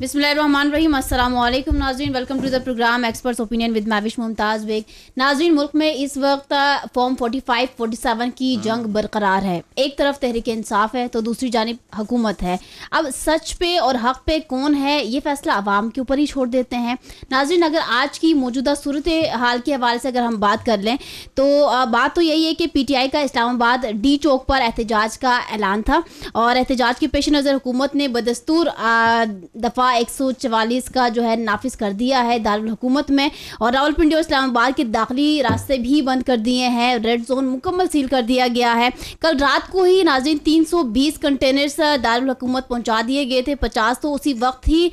बिसमीम अल्लाम नाजरीन welcome to the program experts opinion with Mavish Mumtaz Baig नाजरीन मुल्क में इस वक्त फॉर्म 45, 47 की हाँ। जंग बरकरार है एक तरफ तहरीक इंसाफ है तो दूसरी जानब हुकूमत है अब सच पे और हक पे कौन है ये फैसला आवाम के ऊपर ही छोड़ देते हैं नाजरीन अगर आज की मौजूदा सूरत हाल के हवाले से अगर हम बात कर लें तो बात तो यही है कि पी टी आई का इस्लामाबाद डी चौक पर एहतजाज का ऐलान था और एहतजाज के पेश नज़र हुकूमत ने बदस्तूर दफा दफ़ा चवालीस का जो है नाफिज कर दिया है दारुल हुकूमत में और रावलपिंडी और इस्लामाबाद के दाखिली रास्ते भी बंद कर दिए हैं रेड जोन मुकम्मल सील कर दिया गया है कल रात को ही नाजिन बीस कंटेनर्स दारुल हुकूमत पहुंचा दिए गए थे पचास तो उसी वक्त ही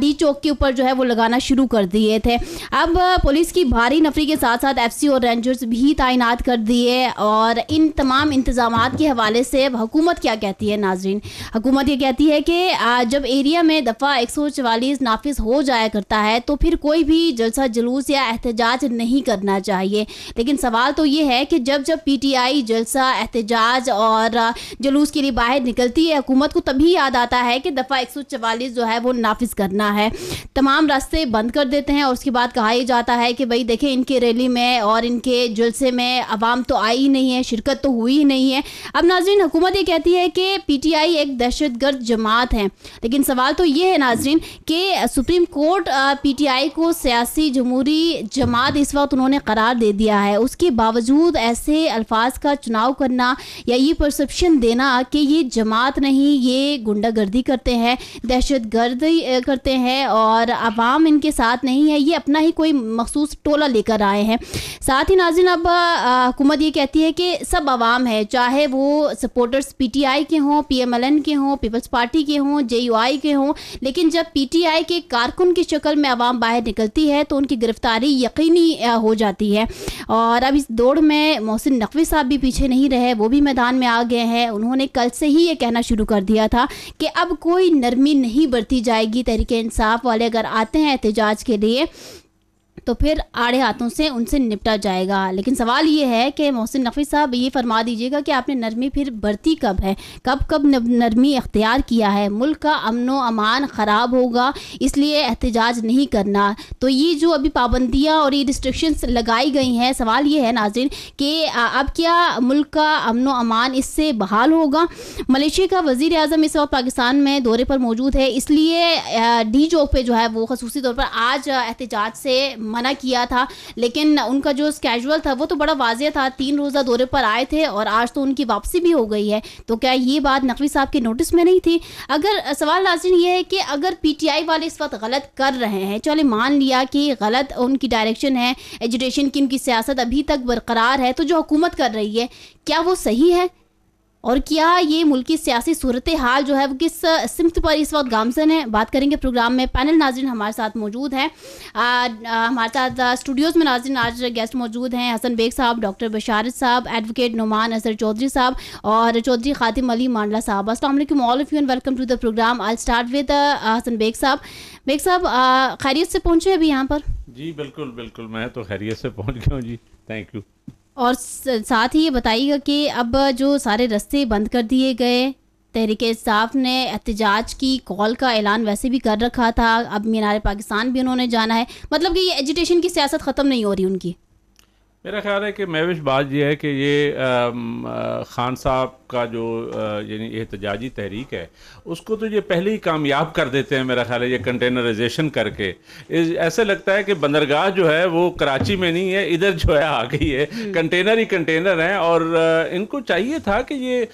डी चौक के ऊपर जो है वो लगाना शुरू कर दिए थे अब पुलिस की भारी नफरी के साथ साथ एफ सी और रेंजर्स भी तैनात कर दिए और इन तमाम इंतजाम के हवाले से अब हुकूमत क्या कहती है नाजरीन हुकूमत ये कहती है कि जब एरिया में दफ़ा चवालीस नाफिज हो जाया करता है तो फिर कोई भी जलसा जुलूस या एहतजाज नहीं करना चाहिए लेकिन सवाल तो ये है कि जब जब आई जलसा एहतजाज और जलूस के लिए बाहर निकलती है हुकूमत को तभी याद आता है कि दफ़ा एक सौ चवालीस जो है वो नाफिज करना है तमाम रास्ते बंद कर देते हैं और उसके बाद कहा ही जाता है कि भाई देखें इनके रैली में और इनके जलसे में आवाम तो आई ही नहीं है शिरकत तो हुई ही नहीं है अब नाजरीन हुकूमत ये कहती है कि पी टी आई एक दहशतगर्द जमात है लेकिन सवाल तो ये है नाजरीन नाजरीन कि supreme court P T I को सियासी जमहूरी जमात इस वक्त उन्होंने करार दे दिया है उसके बावजूद ऐसे अल्फाज का चुनाव करना या ये परसप्शन देना कि ये जमात नहीं ये गुंडागर्दी करते हैं दहशत गर्दी करते हैं और आवाम इनके साथ नहीं है ये अपना ही कोई मखसूस टोला लेकर आए हैं साथ ही नाजिन अब हुकूमत ये कहती है कि सब आवाम है चाहे वो सपोर्टर्स पी टी आई के हों पी एम एल एन के हों पीपल्स पार्टी के हों जे यू आई के हों लेकिन लेकिन जब पीटीआई के कारकुन की शक्ल में आवाम बाहर निकलती है तो उनकी गिरफ्तारी यकीनी हो जाती है और अब इस दौड़ में मोहसिन नकवी साहब भी पीछे नहीं रहे वो भी मैदान में आ गए हैं उन्होंने कल से ही ये कहना शुरू कर दिया था कि अब कोई नरमी नहीं बरती जाएगी तहरीक इंसाफ वाले अगर आते हैं एहतजाज के लिए तो फिर आड़े हाथों से उनसे निपटा जाएगा लेकिन सवाल ये है कि मोहसिन नफी साहब ये फरमा दीजिएगा कि आपने नरमी फिर बरती कब है कब कब नरमी अख्तियार किया है मुल्क का अमन अमान ख़राब होगा इसलिए एहतजाज नहीं करना तो ये जो अभी पाबंदियाँ और ये रिस्ट्रिक्शंस लगाई गई हैं सवाल ये है नाजिन कि अब क्या मुल्क का अमन अमान इससे बहाल होगा मलेशिया का वज़ी अजम इस वक्त पाकिस्तान में दौरे पर मौजूद है इसलिए डी चौक पर जो है वो खसूसी तौर पर आज एहतजाज से मना किया था लेकिन उनका जो स्कैजुअल था वो तो बड़ा वाजिया था तीन रोज़ा दौरे पर आए थे और आज तो उनकी वापसी भी हो गई है तो क्या ये बात नकवी साहब के नोटिस में नहीं थी अगर सवाल लाजिन ये है कि अगर पी वाले इस वक्त गलत कर रहे हैं चले मान लिया कि गलत उनकी डायरेक्शन है एजुटेशन की उनकी सियासत अभी तक बरकरार है तो जो हुकूमत कर रही है क्या वो सही है और क्या ये मुल्क की सियासी सूरत हाल जो है वो किस सिमत पर इस वक्त गामसन है बात करेंगे प्रोग्राम में पैनल नाजरन हमारे साथ मौजूद हैं हमारे साथ स्टूडियोज़ में नाजरन आज गेस्ट मौजूद हैं हसन बेग साहब डॉक्टर बशारत साहब एडवोकेट नुमान असर चौधरी साहब और चौधरी खातिम अली मांडला साहब असलम all of you and welcome to the program I start with Hasan Baig साहब बेग साहब खैरियत से पहुँचे अभी यहाँ पर जी बिल्कुल बिल्कुल मैं तो खैरियत से पहुँच गया हूँ जी थैंक यू और साथ ही ये बताइएगा कि अब जो सारे रस्ते बंद कर दिए गए तहरीक साफ़ ने एहतजाज की कॉल का ऐलान वैसे भी कर रखा था अब मीनार पाकिस्तान भी उन्होंने जाना है मतलब कि ये एजुटेशन की सियासत ख़त्म नहीं हो रही उनकी मेरा ख्याल है कि महविश बात यह है कि ये ख़ान साहब का जो यानी एहतजाजी तहरीक है उसको तो ये पहले ही कामयाब कर देते हैं मेरा ख्याल है ये कंटेनराइजेशन करके ऐसे लगता है कि बंदरगाह जो है वो कराची में नहीं है इधर जो है आ गई है कंटेनर हम्म। ही कंटेनर हैं और इनको चाहिए था कि ये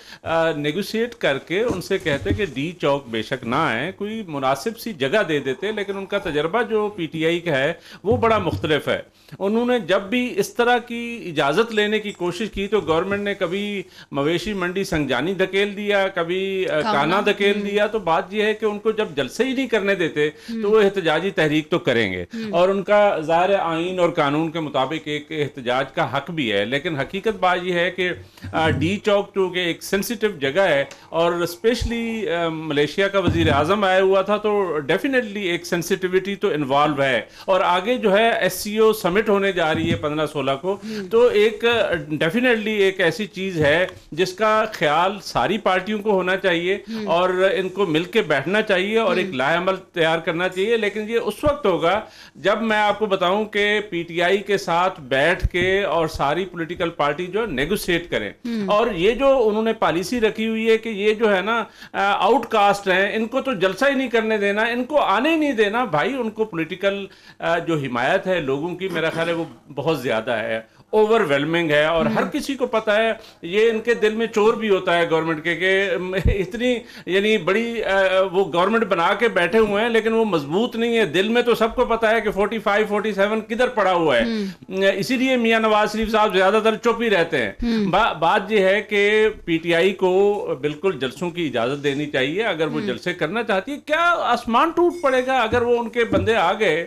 नेगोशिएट करके उनसे कहते कि डी चौक बेशक ना आए कोई मुनासिब सी जगह दे देते लेकिन उनका तजर्बा जो पी टी आई का है वो बड़ा मुख्तलफ है उन्होंने जब भी इस तरह की इजाज़त लेने की कोशिश की तो गवर्नमेंट ने कभी मवेशी मंडी संगजानी धकेल दिया कभी काना धकेल हम्म। दिया तो बात यह है कि उनको जब जलसे ही नहीं करने देते तो वो हम्म। एहतजाजी तहरीक तो करेंगे हम्म। और उनका ज़ाहिर आइन और कानून के मुताबिक एक एहतजाज का हक भी है लेकिन हकीकत बात यह है कि डी चौक चूँकि एक सेंसिटिव जगह है और स्पेशली मलेशिया का वजीर अजम आया हुआ था तो डेफिनेटली एक सेंसिटिविटी तो इन्वॉल्व है और आगे जो है एस समिट होने जा रही है पंद्रह सोलह आपको तो एक डेफिनेटली एक ऐसी चीज है जिसका ख्याल सारी पार्टियों को होना चाहिए हम्म। और इनको मिल बैठना चाहिए और एक हम्म। लाहेमल तैयार करना चाहिए लेकिन ये उस वक्त होगा जब मैं आपको बताऊं कि पीटीआई के साथ बैठ के और सारी पॉलिटिकल पार्टी जो नेगोशिएट करें हम्म। और ये जो उन्होंने पॉलिसी रखी हुई है कि ये जो है ना आउटकास्ट हैं इनको तो जलसा ही नहीं करने देना इनको आने ही नहीं देना भाई उनको पॉलिटिकल जो हिमायत है लोगों की मेरा ख्याल है वो बहुत ज़्यादा है ओवरवेलमिंग है और हर हम्म। किसी को पता है ये इनके दिल में चोर भी होता है गवर्नमेंट के के इतनी यानी बड़ी वो गवर्नमेंट बना के बैठे हुए हैं लेकिन वो मजबूत नहीं है दिल में तो सबको पता है कि 45 47 किधर पड़ा हुआ है हम्म। इसीलिए मियाँ नवाज शरीफ साहब ज्यादातर चुप ही रहते हैं हम्म। बा, बात यह है कि पीटीआई को बिल्कुल जलसों की इजाजत देनी चाहिए अगर वो जलसे करना चाहती है क्या आसमान टूट पड़ेगा अगर वो उनके बंदे आ गए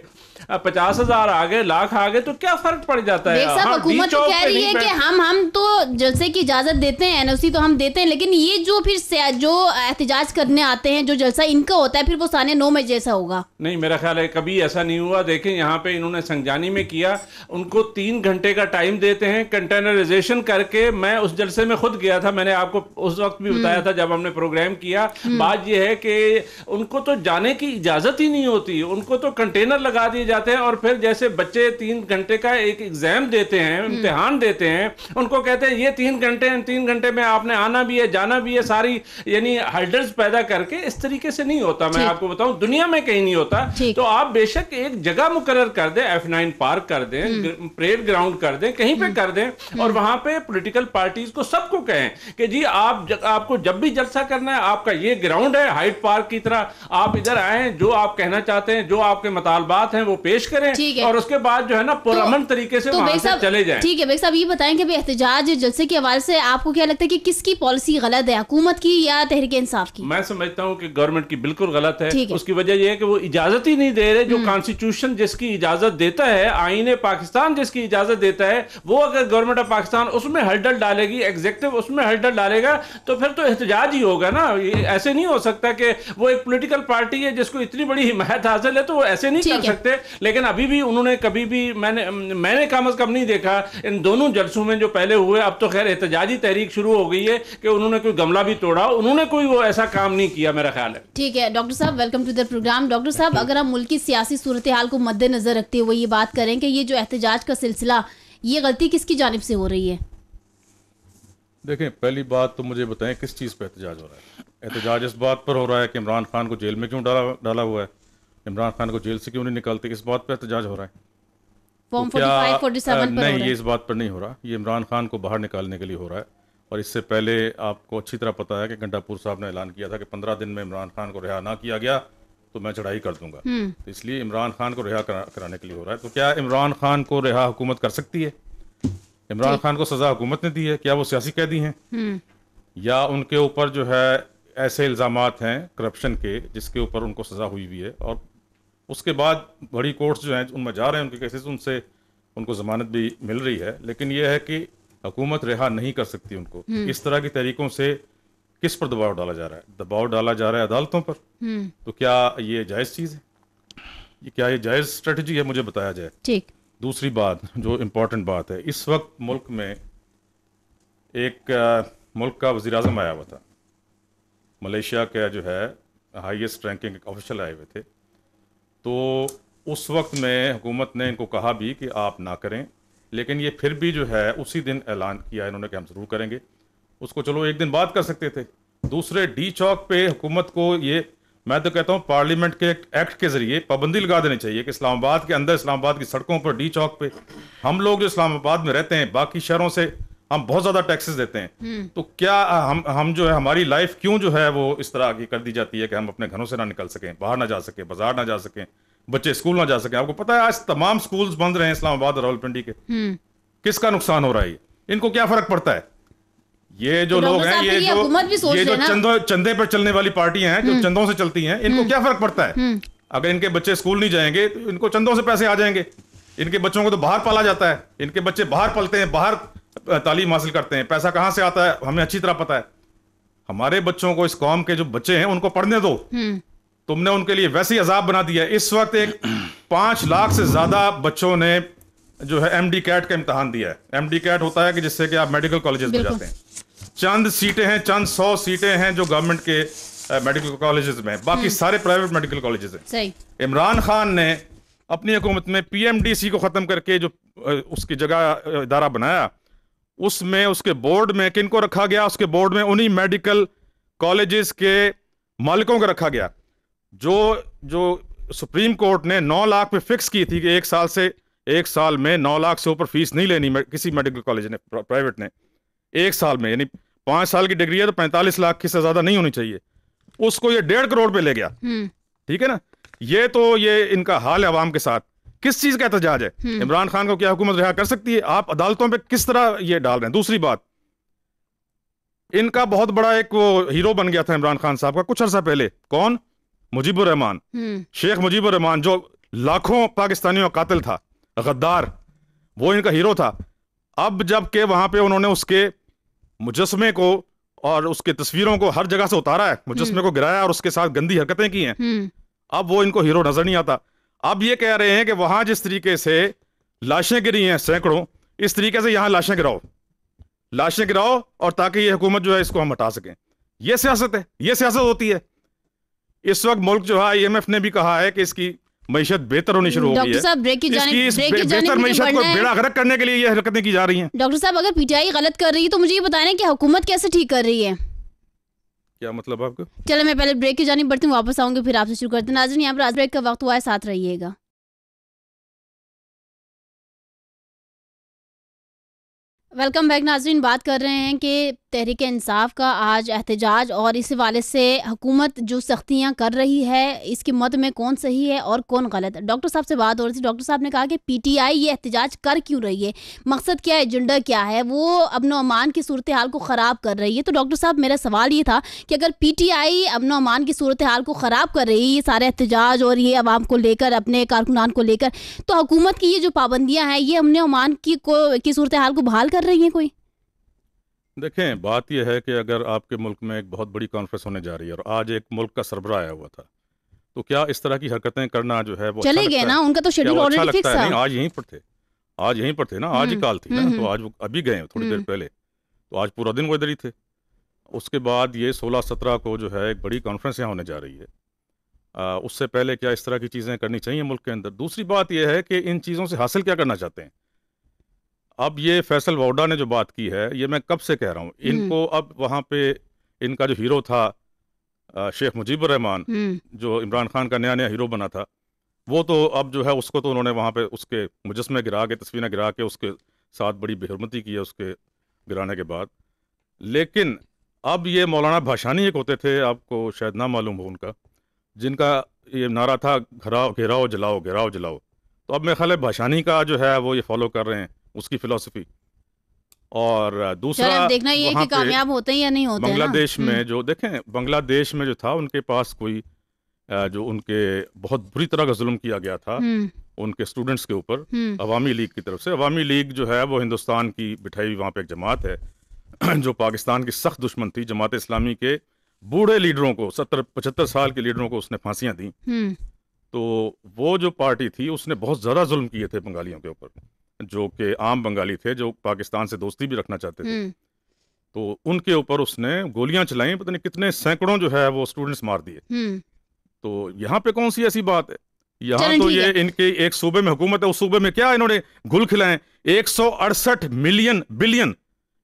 पचास हजार आ गए लाख आ गए तो क्या फर्क पड़ जाता है हाँ, हुकूमत तो कह रही है कि हम हम तो जलसे की इजाजत देते हैं एनओसी तो हम देते हैं लेकिन ये जो फिर जो एहतजाज करने आते हैं जो जलसा इनका होता है फिर वो साने नौ में जैसा होगा नहीं मेरा ख्याल है कभी ऐसा नहीं हुआ देखें यहाँ पे इन्होंने संजानी में किया उनको तीन घंटे का टाइम देते हैं कंटेनराइजेशन करके मैं उस जलसे में खुद गया था मैंने आपको उस वक्त भी बताया हम्म। था जब हमने प्रोग्राम किया हम्म। बात यह है कि उनको तो जाने की इजाजत ही नहीं होती उनको तो कंटेनर लगा दिए जाते हैं और फिर जैसे बच्चे तीन घंटे का एक एग्जाम देते हैं हम्म। इम्तिहान देते हैं उनको कहते हैं ये तीन घंटे तीन घंटे में आपने आना भी है जाना भी है सारी यानी हर्डल्स पैदा करके इस तरीके से नहीं होता मैं आपको बताऊं दुनिया में कहीं नहीं होता तो आप बेशक एक जगह मुकर कर दें एफ नाइन पार्क कर दें परेड हम्म। ग्राउंड कर दें कहीं पे हम्म। कर दें और वहां पे पोलिटिकल पार्टीज को सबको कहें कि जी आप आपको जब भी जलसा करना है आपका ये ग्राउंड है हाइट पार्क की तरह आप इधर आए जो आप कहना चाहते हैं जो आपके मतालबात हैं वो पेश करें और उसके बाद जो है ना पुरमन तो, तरीके से तो वहां से चले जाए ठीक है भाई साहब ये बताएं कि एहतजाज जलसे के हवाले से आपको क्या लगता है कि किसकी पॉलिसी गलत है हुकूमत की या तहरीक इंसाफ की मैं समझता हूँ कि गवर्नमेंट की बिल्कुल गलत है उसकी वजह यह है कि वो इजाजत ही नहीं दे रहे जो कॉन्स्टिट्यूशन हम्म। जिसकी इजाजत देता है आइन पाकिस्तान जिसकी इजाजत देता है वो अगर गवर्नमेंट ऑफ पाकिस्तान उसमें हलडल डालेगी एग्जेक्टिव उसमें हलडल डालेगा तो फिर तो एहतजाज ही होगा ना ऐसे नहीं हो सकता कि वो एक पोलिटिकल पार्टी है जिसको इतनी बड़ी हिमायत हासिल है तो वो ऐसे नहीं कर सकते लेकिन अभी भी उन्होंने कभी भी मैंने मैंने कम अज़ कम नहीं देखा इन दोनों जलसों में जो पहले हुए अब तो खैर एहतजाजी तहरीक शुरू हो गई है कि उन्होंने कोई गमला भी तोड़ा उन्होंने कोई वो ऐसा काम नहीं किया मेरा ख्याल है ठीक है डॉक्टर साहब welcome to the program doctor साहब अगर हम मुल्क की सियासी सूरत हाल को मद्देनजर रखते हुए ये बात करें कि ये जो एहतजाज का सिलसिला ये गलती किसकी जानब से हो रही है देखें पहली बात तो मुझे बताएं किस चीज़ पर एहतजाज हो रहा है एहतजाज इस बात पर हो रहा है कि इमरान खान को जेल में क्यों डाला डाला हुआ है इमरान खान को जेल से क्यों नहीं निकालते इस बात पर एहतजाज हो रहा है फॉर्म तो 45, 47 पर नहीं ये इस बात पर नहीं हो रहा ये इमरान खान को बाहर निकालने के लिए हो रहा है और इससे पहले आपको अच्छी तरह पता है कि घंटापुर साहब ने ऐलान किया था कि पंद्रह दिन में इमरान खान को रिहा ना किया गया तो मैं चढ़ाई कर दूंगा हम्म। तो इसलिए इमरान खान को रिहा कराने के लिए हो रहा है तो क्या इमरान खान को रिहा हुकूमत कर सकती है इमरान खान को सजा हुकूमत ने दी है क्या वो सियासी कैदी हैं हम्म। या उनके ऊपर जो है ऐसे इल्ज़ाम हैं करप्शन के जिसके ऊपर उनको सज़ा हुई हुई है और उसके बाद बड़ी कोर्ट्स जो हैं उनमें जा रहे हैं उनके केसेस उनसे उनको जमानत भी मिल रही है लेकिन यह है कि हुकूमत रिहा नहीं कर सकती उनको हम्म। इस तरह की तरीकों से किस पर दबाव डाला जा रहा है दबाव डाला जा रहा है अदालतों पर हम्म। तो क्या ये जायज़ चीज़ है ये क्या ये जायज़ स्ट्रेटजी है मुझे बताया जाए ठीक दूसरी बात जो इम्पोर्टेंट बात है इस वक्त मुल्क में एक मुल्क का वजी अजम आया हुआ था मलेशिया का जो है हाइस्ट रैंकिंग ऑफिशियल आए हुए थे तो उस वक्त में हुकूमत ने इनको कहा भी कि आप ना करें लेकिन ये फिर भी जो है उसी दिन ऐलान किया इन्होंने कि हम ज़रूर करेंगे उसको चलो एक दिन बाद कर सकते थे दूसरे डी चौक पे हुकूमत को ये मैं तो कहता हूँ पार्लियामेंट के एक्ट के जरिए पाबंदी लगा देनी चाहिए कि इस्लामाबाद के अंदर इस्लामाबाद की सड़कों पर डी चौक पे हम लोग जो इस्लामाबाद में रहते हैं बाकी शहरों से हम बहुत ज्यादा टैक्सेस देते हैं हम्म। तो क्या हम हम जो है हमारी लाइफ क्यों जो है वो इस तरह आगे कर दी जाती है कि हम अपने घरों से ना निकल सकें बाहर ना जा सके बाजार ना जा सके बच्चे स्कूल ना जा सके आपको पता है आज तमाम स्कूल बंद रहे हैं इस्लामाबाद राहुल रावलपिंडी के हम्म। किसका नुकसान हो रहा है इनको क्या फर्क पड़ता है ये तो जो लोग हैं ये जो ये जो चंदो चंदे पर चलने वाली पार्टियां हैं जो हम्म। चंदों से चलती हैं इनको क्या फर्क पड़ता है अगर इनके बच्चे स्कूल नहीं जाएंगे तो इनको चंदों से पैसे आ जाएंगे इनके बच्चों को तो बाहर पाला जाता है इनके बच्चे बाहर पलते हैं बाहर तालीम हासिल करते हैं पैसा कहाँ से आता है हमें अच्छी तरह पता है हमारे बच्चों को इस कौम के जो बच्चे हैं उनको पढ़ने दो हम्म। तुमने उनके लिए वैसे ही अजाब बना दिया इस वक्त एक पांच लाख से ज़्यादा बच्चों ने जो है एम डी कैट का इम्तहान दिया है एम डी कैट होता है कि जिससे कि आप मेडिकल कॉलेजेस में जाते हैं चंद सीटें हैं चंद सौ सीटें हैं जो गवर्नमेंट के मेडिकल कॉलेजेस में बाकी हम्म। सारे प्राइवेट मेडिकल कॉलेजेस हैं इमरान खान ने अपनी हुकूमत में पीएमडीसी को ख़त्म करके जो उसकी जगह इदारा बनाया उसमें उसके बोर्ड में किन को रखा गया उसके बोर्ड में उन्हीं मेडिकल कॉलेजेस के मालिकों को रखा गया जो जो सुप्रीम कोर्ट ने 9 लाख पे फिक्स की थी कि एक साल से एक साल में 9 लाख से ऊपर फीस नहीं लेनी किसी मेडिकल कॉलेज ने प्राइवेट ने एक साल में यानी पाँच साल की डिग्री है तो पैंतालीस लाख की से ज़्यादा नहीं होनी चाहिए उसको ये डेढ़ करोड़ पे ले गया हम्म। ठीक है ना ये तो ये इनका हाल है आवाम के साथ किस चीज का एहतजाज है हम्म। इमरान खान को क्या हुकूमत रिहा कर सकती है आप अदालतों पर किस तरह यह डाल रहे हैं दूसरी बात इनका बहुत बड़ा एक वो हीरो बन गया था इमरान खान साहब का कुछ अरसा पहले कौन मुजीबुर रहमान हम्म। शेख मुजीबुर रहमान जो लाखों पाकिस्तानियों का कातिल था गद्दार वो इनका हीरो था अब जबकि वहां पे उन्होंने उसके मुजस्मे को और उसके तस्वीरों को हर जगह से उतारा है मुजस्मे हम्म। को गिराया और उसके साथ गंदी हरकतें की हैं अब वो इनको हीरो नजर नहीं आता आप ये कह रहे हैं कि वहां जिस तरीके से लाशें गिरी हैं सैकड़ों इस तरीके से यहां लाशें गिराओ लाशें गिराओ और ताकि ये हुकूमत जो है इसको हम हटा सकें ये सियासत है ये सियासत होती है इस वक्त मुल्क जो है आई ने भी कहा है कि इसकी मैशत बेहतर होनी शुरू हो गई है जाने बेहतर मीशत को बेड़ा गर्क करने के लिए ये हरकतें की जा रही हैं डॉक्टर साहब अगर पीटीआई गलत कर रही है तो मुझे ये बताना कि हुकूमत कैसे ठीक कर रही है क्या मतलब आपका चलो मैं पहले ब्रेक की जानी बढ़ती हूँ वापस आऊंगी फिर आपसे शुरू करते हैं नाजन यहाँ पर ब्रेक का वक्त हुआ है साथ रहिएगा वेलकम बैक नाजरीन बात कर रहे हैं कि तहरीक इंसाफ का आज एहतजाज और इस हवाले से हुकूमत जो सख्तियाँ कर रही है इसकी मत में कौन सही है और कौन गलत है डॉक्टर साहब से बात हो रही थी डॉक्टर साहब ने कहा कि पी टी आई ये एहतजाज कर क्यों रही है मकसद क्या है एजेंडा क्या है वो अमन अमान की सूरत हाल को ख़राब कर रही है तो डॉक्टर साहब मेरा सवाल ये था कि अगर पी टी आई अमन अमान की सूरत हाल को ख़राब कर रही है ये सारे एहतजाज और ये आवाम को लेकर अपने कारकुनान को लेकर तो हुकूमत की ये जो पाबंदियाँ हैं ये अमन अमान की को की सूरत हाल को बहाल कर रही हैं कोई देखें बात यह है कि अगर आपके मुल्क में एक बहुत बड़ी कॉन्फ्रेंस होने जा रही है और आज एक मुल्क का सरबरा आया हुआ था तो क्या इस तरह की हरकतें करना जो है वो चले अच्छा गए ना उनका तो शेड्यूल ऑलरेडी फिक्स था आज यहीं पर थे आज यहीं पर थे ना आज ही हम्म, काल थी ना हम्म, तो हम्म। आज वो अभी गए थोड़ी देर पहले तो आज पूरा दिन वो इधर ही थे उसके बाद ये सोलह सत्रह को जो है एक बड़ी कॉन्फ्रेंस यहाँ होने जा रही है आ, उससे पहले क्या इस तरह की चीज़ें करनी चाहिए मुल्क के अंदर दूसरी बात यह है कि इन चीज़ों से हासिल क्या करना चाहते हैं अब ये फैसल वाउडा ने जो बात की है ये मैं कब से कह रहा हूँ हम्म। इनको अब वहाँ पे इनका जो हीरो था शेख मुजीबर रहमान हम्म। जो इमरान खान का नया नया हीरो बना था वो तो अब जो है उसको तो उन्होंने वहाँ पे उसके मुजस्मे गिरा के तस्वीरें गिरा के उसके साथ बड़ी बेहरमती की है उसके गिराने के बाद लेकिन अब ये मौलाना भाषानी एक होते थे आपको शायद ना मालूम हो उनका जिनका ये नारा था घराओ घेराओ जलाओ घेराओ जलाओ तो अब मेरे ख्याल है भाषानी का जो है वो ये फॉलो कर रहे हैं उसकी फिलोसफी और दूसरा देखना ये कि कामयाब होते हैं या नहीं होते बांग्लादेश में हम्म। जो देखें बांग्लादेश में जो था उनके पास कोई जो उनके बहुत बुरी तरह का जुल्म किया गया था हम्म। उनके स्टूडेंट्स के ऊपर हम्म। अवामी लीग की तरफ से अवामी लीग जो है वो हिंदुस्तान की बिठाई हुई वहाँ पे एक जमात है जो पाकिस्तान की सख्त दुश्मन थी जमात इस्लामी के बूढ़े लीडरों को सत्तर पचहत्तर साल के लीडरों को उसने फांसियाँ दी तो वो जो पार्टी थी उसने बहुत ज़्यादा जुल्म किए थे बंगालियों के ऊपर जो कि आम बंगाली थे जो पाकिस्तान से दोस्ती भी रखना चाहते थे हम्म। तो उनके ऊपर उसने गोलियां चलाई पता नहीं कितने सैकड़ों जो है वो स्टूडेंट्स मार दिए हम्म। तो यहाँ पे कौन सी ऐसी बात है यहाँ तो ये इनके एक सूबे में हुकूमत है उस सूबे में क्या इन्होंने घुल खिलाए एक मिलियन बिलियन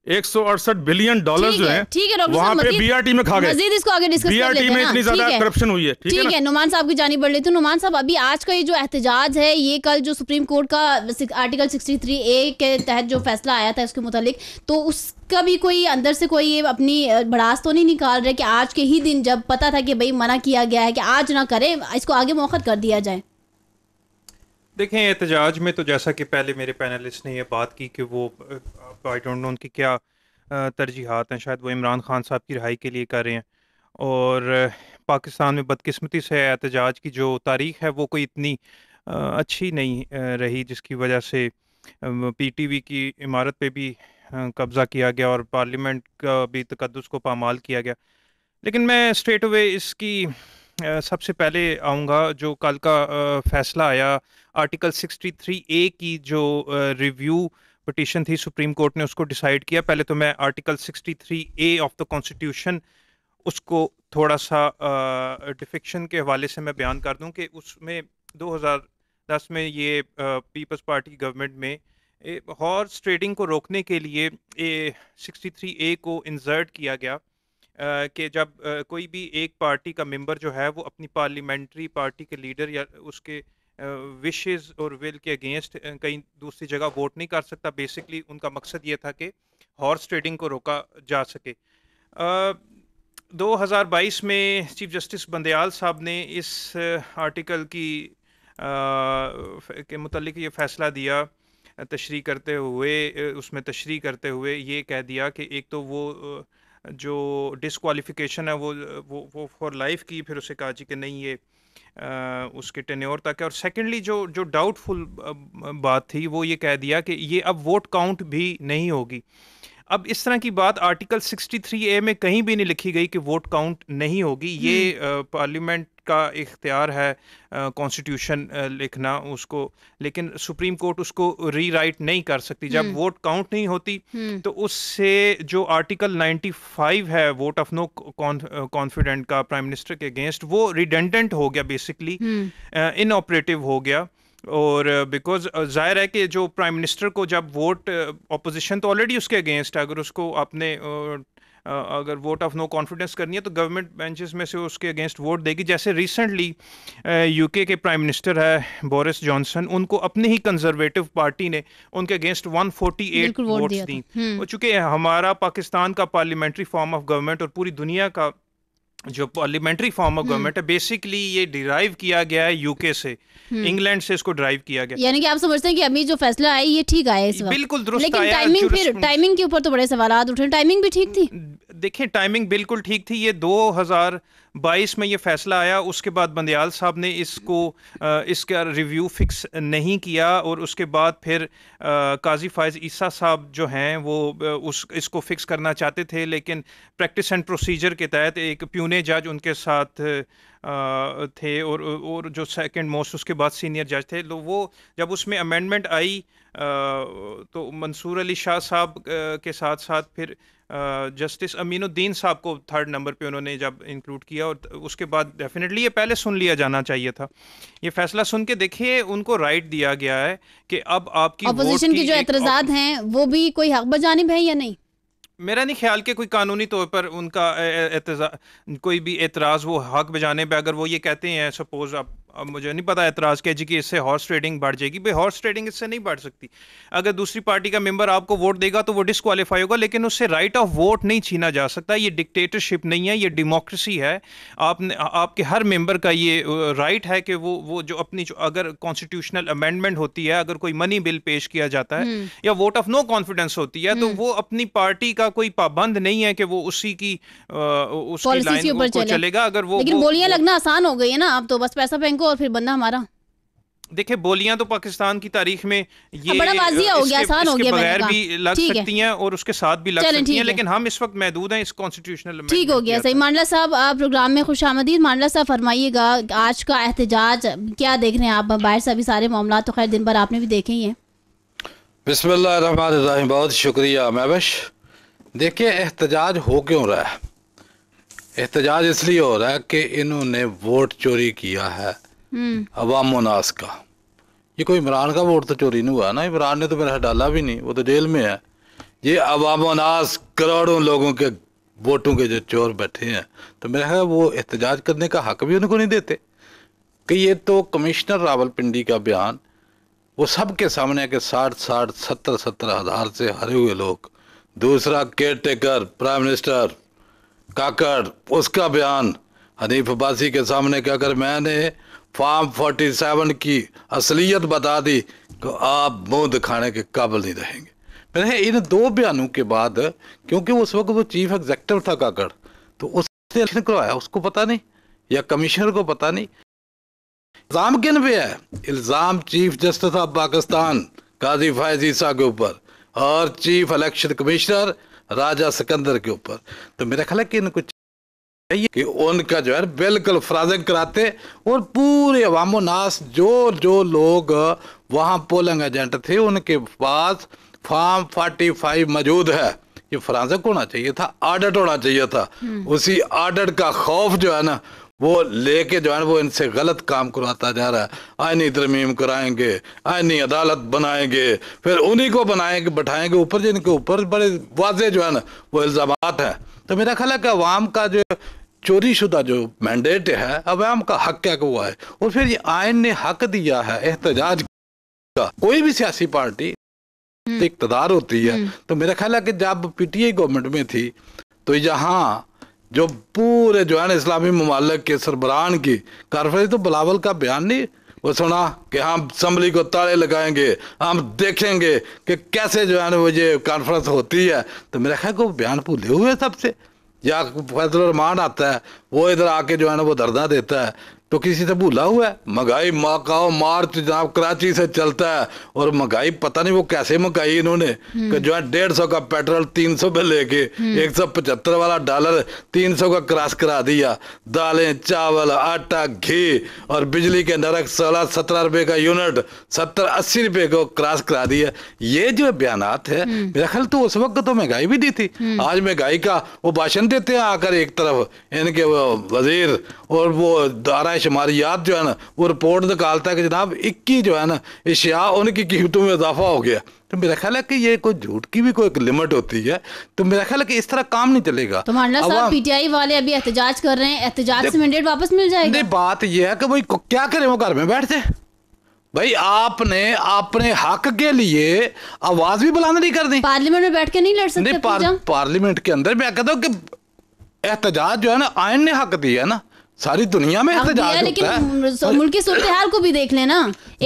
एक सौ अड़सठ बिलियन डॉलर जो है ठीक है वहाँ पे बीआरटी में खा गए मजीद इसको आगे डिस्कस कर लेते हैं इतनी ज्यादा करप्शन हुई है ठीक है, है नुमान साहब की जानी बढ़ लेती हूँ नुमान साहब अभी आज का ये जो एहतजाज है ये कल जो सुप्रीम कोर्ट का आर्टिकल 63 ए के तहत जो फैसला आया था उसके मुतालिक तो उसका भी कोई अंदर से कोई अपनी भड़ास तो नहीं निकाल रहे कि आज के ही दिन जब पता था कि भाई मना किया गया है कि आज ना करें इसको आगे मौखत कर दिया जाए देखें एहतजाज में तो जैसा कि पहले मेरे पैनलिस्ट ने यह बात की कि वो आई डोंट नो उनकी क्या तरजीहत हैं शायद वो इमरान खान साहब की रहाई के लिए कर रहे हैं और पाकिस्तान में बदकस्मती से एहतजाज की जो तारीख है वो कोई इतनी अच्छी नहीं रही जिसकी वजह से पीटीवी की इमारत पे भी कब्ज़ा किया गया और पार्लियामेंट का भी तकदस को पामाल किया गया लेकिन मैं स्ट्रेट अवे इसकी सबसे पहले आऊँगा जो कल का फैसला आया आर्टिकल 63 ए की जो रिव्यू पटिशन थी सुप्रीम कोर्ट ने उसको डिसाइड किया पहले तो मैं article 63 A of the constitution उसको थोड़ा सा डिफिक्शन के हवाले से मैं बयान कर दूं कि उसमें 2010 में ये पीपल्स पार्टी गवर्नमेंट में हॉर्स ट्रेडिंग को रोकने के लिए ए 63 ए को इन्जर्ट किया गया कि जब कोई भी एक पार्टी का मेंबर जो है वो अपनी पार्लियामेंट्री पार्टी के लीडर या उसके विशेज और विल के अगेंस्ट कहीं दूसरी जगह वोट नहीं कर सकता बेसिकली उनका मकसद ये था कि हॉर्स ट्रेडिंग को रोका जा सके हज़ार बाईस में चीफ जस्टिस बंदयाल साहब ने इस आर्टिकल की के मतलब ये फैसला दिया तशरी करते हुए उसमें तशरी करते हुए ये कह दिया कि एक तो वो जो डिसक्वालिफिकेशन है वो वो वो फॉर लाइफ की फिर उसे कहा जी कि नहीं ये उसके टेन्योर तक है और सेकेंडली जो जो डाउटफुल बात थी वो ये कह दिया कि ये अब वोट काउंट भी नहीं होगी अब इस तरह की बात आर्टिकल 63 ए में कहीं भी नहीं लिखी गई कि वोट काउंट नहीं होगी ये पार्लियामेंट हम्म। का इख्तियार है कॉन्स्टिट्यूशन लिखना उसको लेकिन सुप्रीम कोर्ट उसको रीराइट नहीं कर सकती जब वोट हम्म। काउंट नहीं होती हम्म। तो उससे जो आर्टिकल 95 है वोट ऑफ नो कॉन्फिडेंट का प्राइम मिनिस्टर के अगेंस्ट वो रिडेंडेंट हो गया बेसिकली इन ऑपरेटिव हो गया और बिकॉज uh, uh, जाहिर है कि जो प्राइम मिनिस्टर को जब वोट अपोजिशन uh, तो ऑलरेडी उसके अगेंस्ट है अगर उसको आपने अगर वोट ऑफ नो कॉन्फिडेंस करनी है तो गवर्नमेंट बेंचेस में से उसके अगेंस्ट वोट देगी जैसे रिसेंटली यूके के प्राइम मिनिस्टर है बोरिस जॉनसन उनको अपनी ही कंजर्वेटिव पार्टी ने उनके अगेंस्ट 148 वोट दी हम्म। और चूंकि हमारा पाकिस्तान का पार्लियामेंट्री फॉर्म ऑफ गवर्नमेंट और पूरी दुनिया का जो पार्लियामेंट्री फॉर्म ऑफ गवर्नमेंट है बेसिकली ये डिराइव किया गया है यूके से इंग्लैंड हम्म। से इसको ड्राइव किया गया यानी कि आप समझते हैं कि अभी जो फैसला आया ये ठीक आया इस बिल्कुल दुरुस्त लेकिन टाइमिंग फिर टाइमिंग के ऊपर तो बड़े सवाल उठे टाइमिंग भी ठीक थी हम्म, देखें टाइमिंग बिल्कुल ठीक थी ये 2022 में ये फैसला आया उसके बाद बंदयाल साहब ने इसको इसका रिव्यू फिक्स नहीं किया और उसके बाद फिर काजी फायज़ ईसा साहब जो हैं वो उस इसको फिक्स करना चाहते थे लेकिन प्रैक्टिस एंड प्रोसीजर के तहत एक प्यूने जज उनके साथ थे और और जो सेकंड मोस्ट उसके बाद सीनियर जज थे तो वो जब उसमें अमेंडमेंट आई तो मंसूर अली शाह साहब के साथ साथ फिर जस्टिस अमीनुद्दीन साहब को थर्ड नंबर पे उन्होंने जब इंक्लूड किया और उसके बाद डेफिनेटली ये पहले सुन लिया जाना चाहिए था ये फैसला सुन के देखिए उनको राइट दिया गया है कि अब आपकी अपोजिशन की, जो एतराजा हैं वो भी कोई हक बजानब है या नहीं मेरा नहीं ख्याल कि कोई कानूनी तौर पर उनका कोई भी एतराज़ वो हक बजाने पर अगर वो ये कहते हैं सपोज आप अब मुझे नहीं पता एतराज़ क्या जी कि इससे हॉर्स ट्रेडिंग बढ़ जाएगी भाई हॉर्स ट्रेडिंग इससे नहीं बढ़ सकती अगर दूसरी पार्टी का मेंबर आपको वोट देगा तो वो डिसक्वालीफाई होगा लेकिन उससे राइट ऑफ वोट नहीं छीना जा सकता ये डिक्टेटरशिप नहीं है ये डेमोक्रेसी है आपने आपके हर मेंबर का ये राइट है कि वो वो जो अपनी जो अगर कॉन्स्टिट्यूशनल अमेंडमेंट होती है अगर कोई मनी बिल पेश किया जाता है हम्म। या वोट ऑफ नो कॉन्फिडेंस होती है तो हम्म। वो अपनी पार्टी का कोई पाबंद नहीं है कि वो उसी की उसकी लाइन चलेगा अगर वो बोलियां लगना आसान हो गई है ना आप तो बस पैसा बैंक को और फिर बंदा हमारा देखिए बोलियां तो पाकिस्तान की तारीख में ये बड़ा वाजी हो गया आसान हो गया बगैर भी लग सकती हैं और उसके साथ भी लग सकती हैं लेकिन हम इस वक्त महदूद हैं इस कॉन्स्टिट्यूशनल ठीक हो गया सही मानला साहब आप प्रोग्राम में खुश आमदीद मानला साहब फरमाइएगा आज का एहतजाज क्या देख रहे हैं आप बाहर से अभी सारे मामला तो खैर दिन भर आपने भी देखे ही है बिसमीम बहुत शुक्रिया महबश देखिए एहतजाज हो क्यों रहा है एहतजाज इसलिए हो रहा है कि इन्होंने वोट चोरी किया है हम्म। अवामो नास का ये कोई इमरान का वोट तो चोरी नहीं हुआ ना इमरान ने तो मेरा डाला भी नहीं वो तो जेल में है ये अवामो नास करोड़ों लोगों के वोटों के जो चोर बैठे हैं तो मेरा ख्याल वो एहतजाज करने का हक भी उनको नहीं देते कि ये तो कमिश्नर रावलपिंडी का बयान वो सब के सामने के साठ साठ सत्तर सत्तर हज़ार से हरे हुए लोग दूसरा caretaker prime minister Kakar उसका बयान हनीफ अब्बासी के सामने कि अगर मैंने फॉर्म फोर्टी सेवन की असलियत बता दी तो आप मुंह दिखाने के काबिल नहीं रहेंगे मैंने इन दो बयानों के बाद क्योंकि उस वक्त वो तो चीफ एग्जेक्टिव था काकड़ तो उसने इलेक्शन करवाया उसको पता नहीं या कमिश्नर को पता नहीं इल्ज़ाम किन पे है इल्ज़ाम chief justice of Pakistan Qazi Faez Isa के ऊपर और chief election commissioner Raja Sikandar के ऊपर तो मेरा ख्याल है कि इनको कि उनका जो है बिल्कुल फ्राजिंग कराते और पूरे अवामो नास जो जो लोग वहाँ पोलिंग एजेंट थे उनके पास फॉर्म फोर्टी फाइव मौजूद है ये फ्राजक होना चाहिए था ऑडिट होना चाहिए था हम्म। उसी ऑडिट का खौफ जो है ना वो लेके जो है वो इनसे गलत काम करवाता जा रहा है आयनी तरमीम कराएंगे आयनी अदालत बनाएंगे फिर उन्हीं को बनाएंगे बैठाएंगे ऊपर जिनके ऊपर बड़े वाजे जो है ना वो इल्ज़ाम हैं तो मेरा ख्याल है कि अवाम का जो चोरीशुदा जो मैंडेट है अवैम का हक क्या हुआ है और फिर ये आयन ने हक दिया है एहतजाज का कोई भी सियासी पार्टी हम्म। इकतदार होती है हम्म। तो मेरा ख्याल है कि जब पीटीआई गवर्नमेंट में थी तो यहाँ जो पूरे जो है ना इस्लामी ममालक के सरबरान की कार्रवाई तो बलावल का बयान नहीं वो सुना कि हम असम्बली को ताले लगाएंगे हम देखेंगे कि कैसे जो है ना वो ये कॉन्फ्रेंस होती है तो मेरा ख्याल को बयान भूले हुए सबसे या फैजल रहमान आता है वो इधर आके जो है ना वो धरना देता है तो किसी से भूला हुआ है महंगाई माकाओ मार्च तो जनाब कराची से चलता है और महंगाई पता नहीं वो कैसे मंगाई इन्होंने हम्म। कि जो है डेढ़ सौ का पेट्रोल तीन सौ पे लेके हम्म। एक सौ पचहत्तर वाला डॉलर तीन सौ का क्रॉस करा दिया दालें चावल आटा घी और बिजली के नरक सोलह सत्रह रुपये का यूनिट सत्तर अस्सी रुपये को क्रॉस करा दिया ये जो बयान है हम्म। मेरा ख्याल तो उस वक्त तो महंगाई भी दी थी आज महंगाई का वो भाषण देते हैं आकर एक तरफ इनके वो वजीर और वो दारा शुमारियात जो है ना वो रिपोर्ट निकालता है कि जनाब इक्की जो है ना अशिया उनकी कीमतों में इजाफा हो गया तो मेरा ख्याल है कि ये कोई झूठ की भी कोई लिमिट होती है तो मेरा ख्याल है कि इस तरह काम नहीं चलेगा तो पीटीआई वाले अभी एहतजाज कर रहे हैं एहतजाज से मैंडेट वापस मिल जाएगा नहीं बात ये है कि भाई क्या करें वो घर में बैठते भाई आपने अपने हक के लिए आवाज भी बुलंद नहीं कर दी पार्लियामेंट में बैठ के नहीं लड़ सकते पार्लियामेंट के अंदर मैं कहता हूँ कि एहतजाज जो है ना आयन ने हक दिया है ना सारी दुनिया में एहतजाज लेकिन मुल्की सूरत हाल को भी देख लेना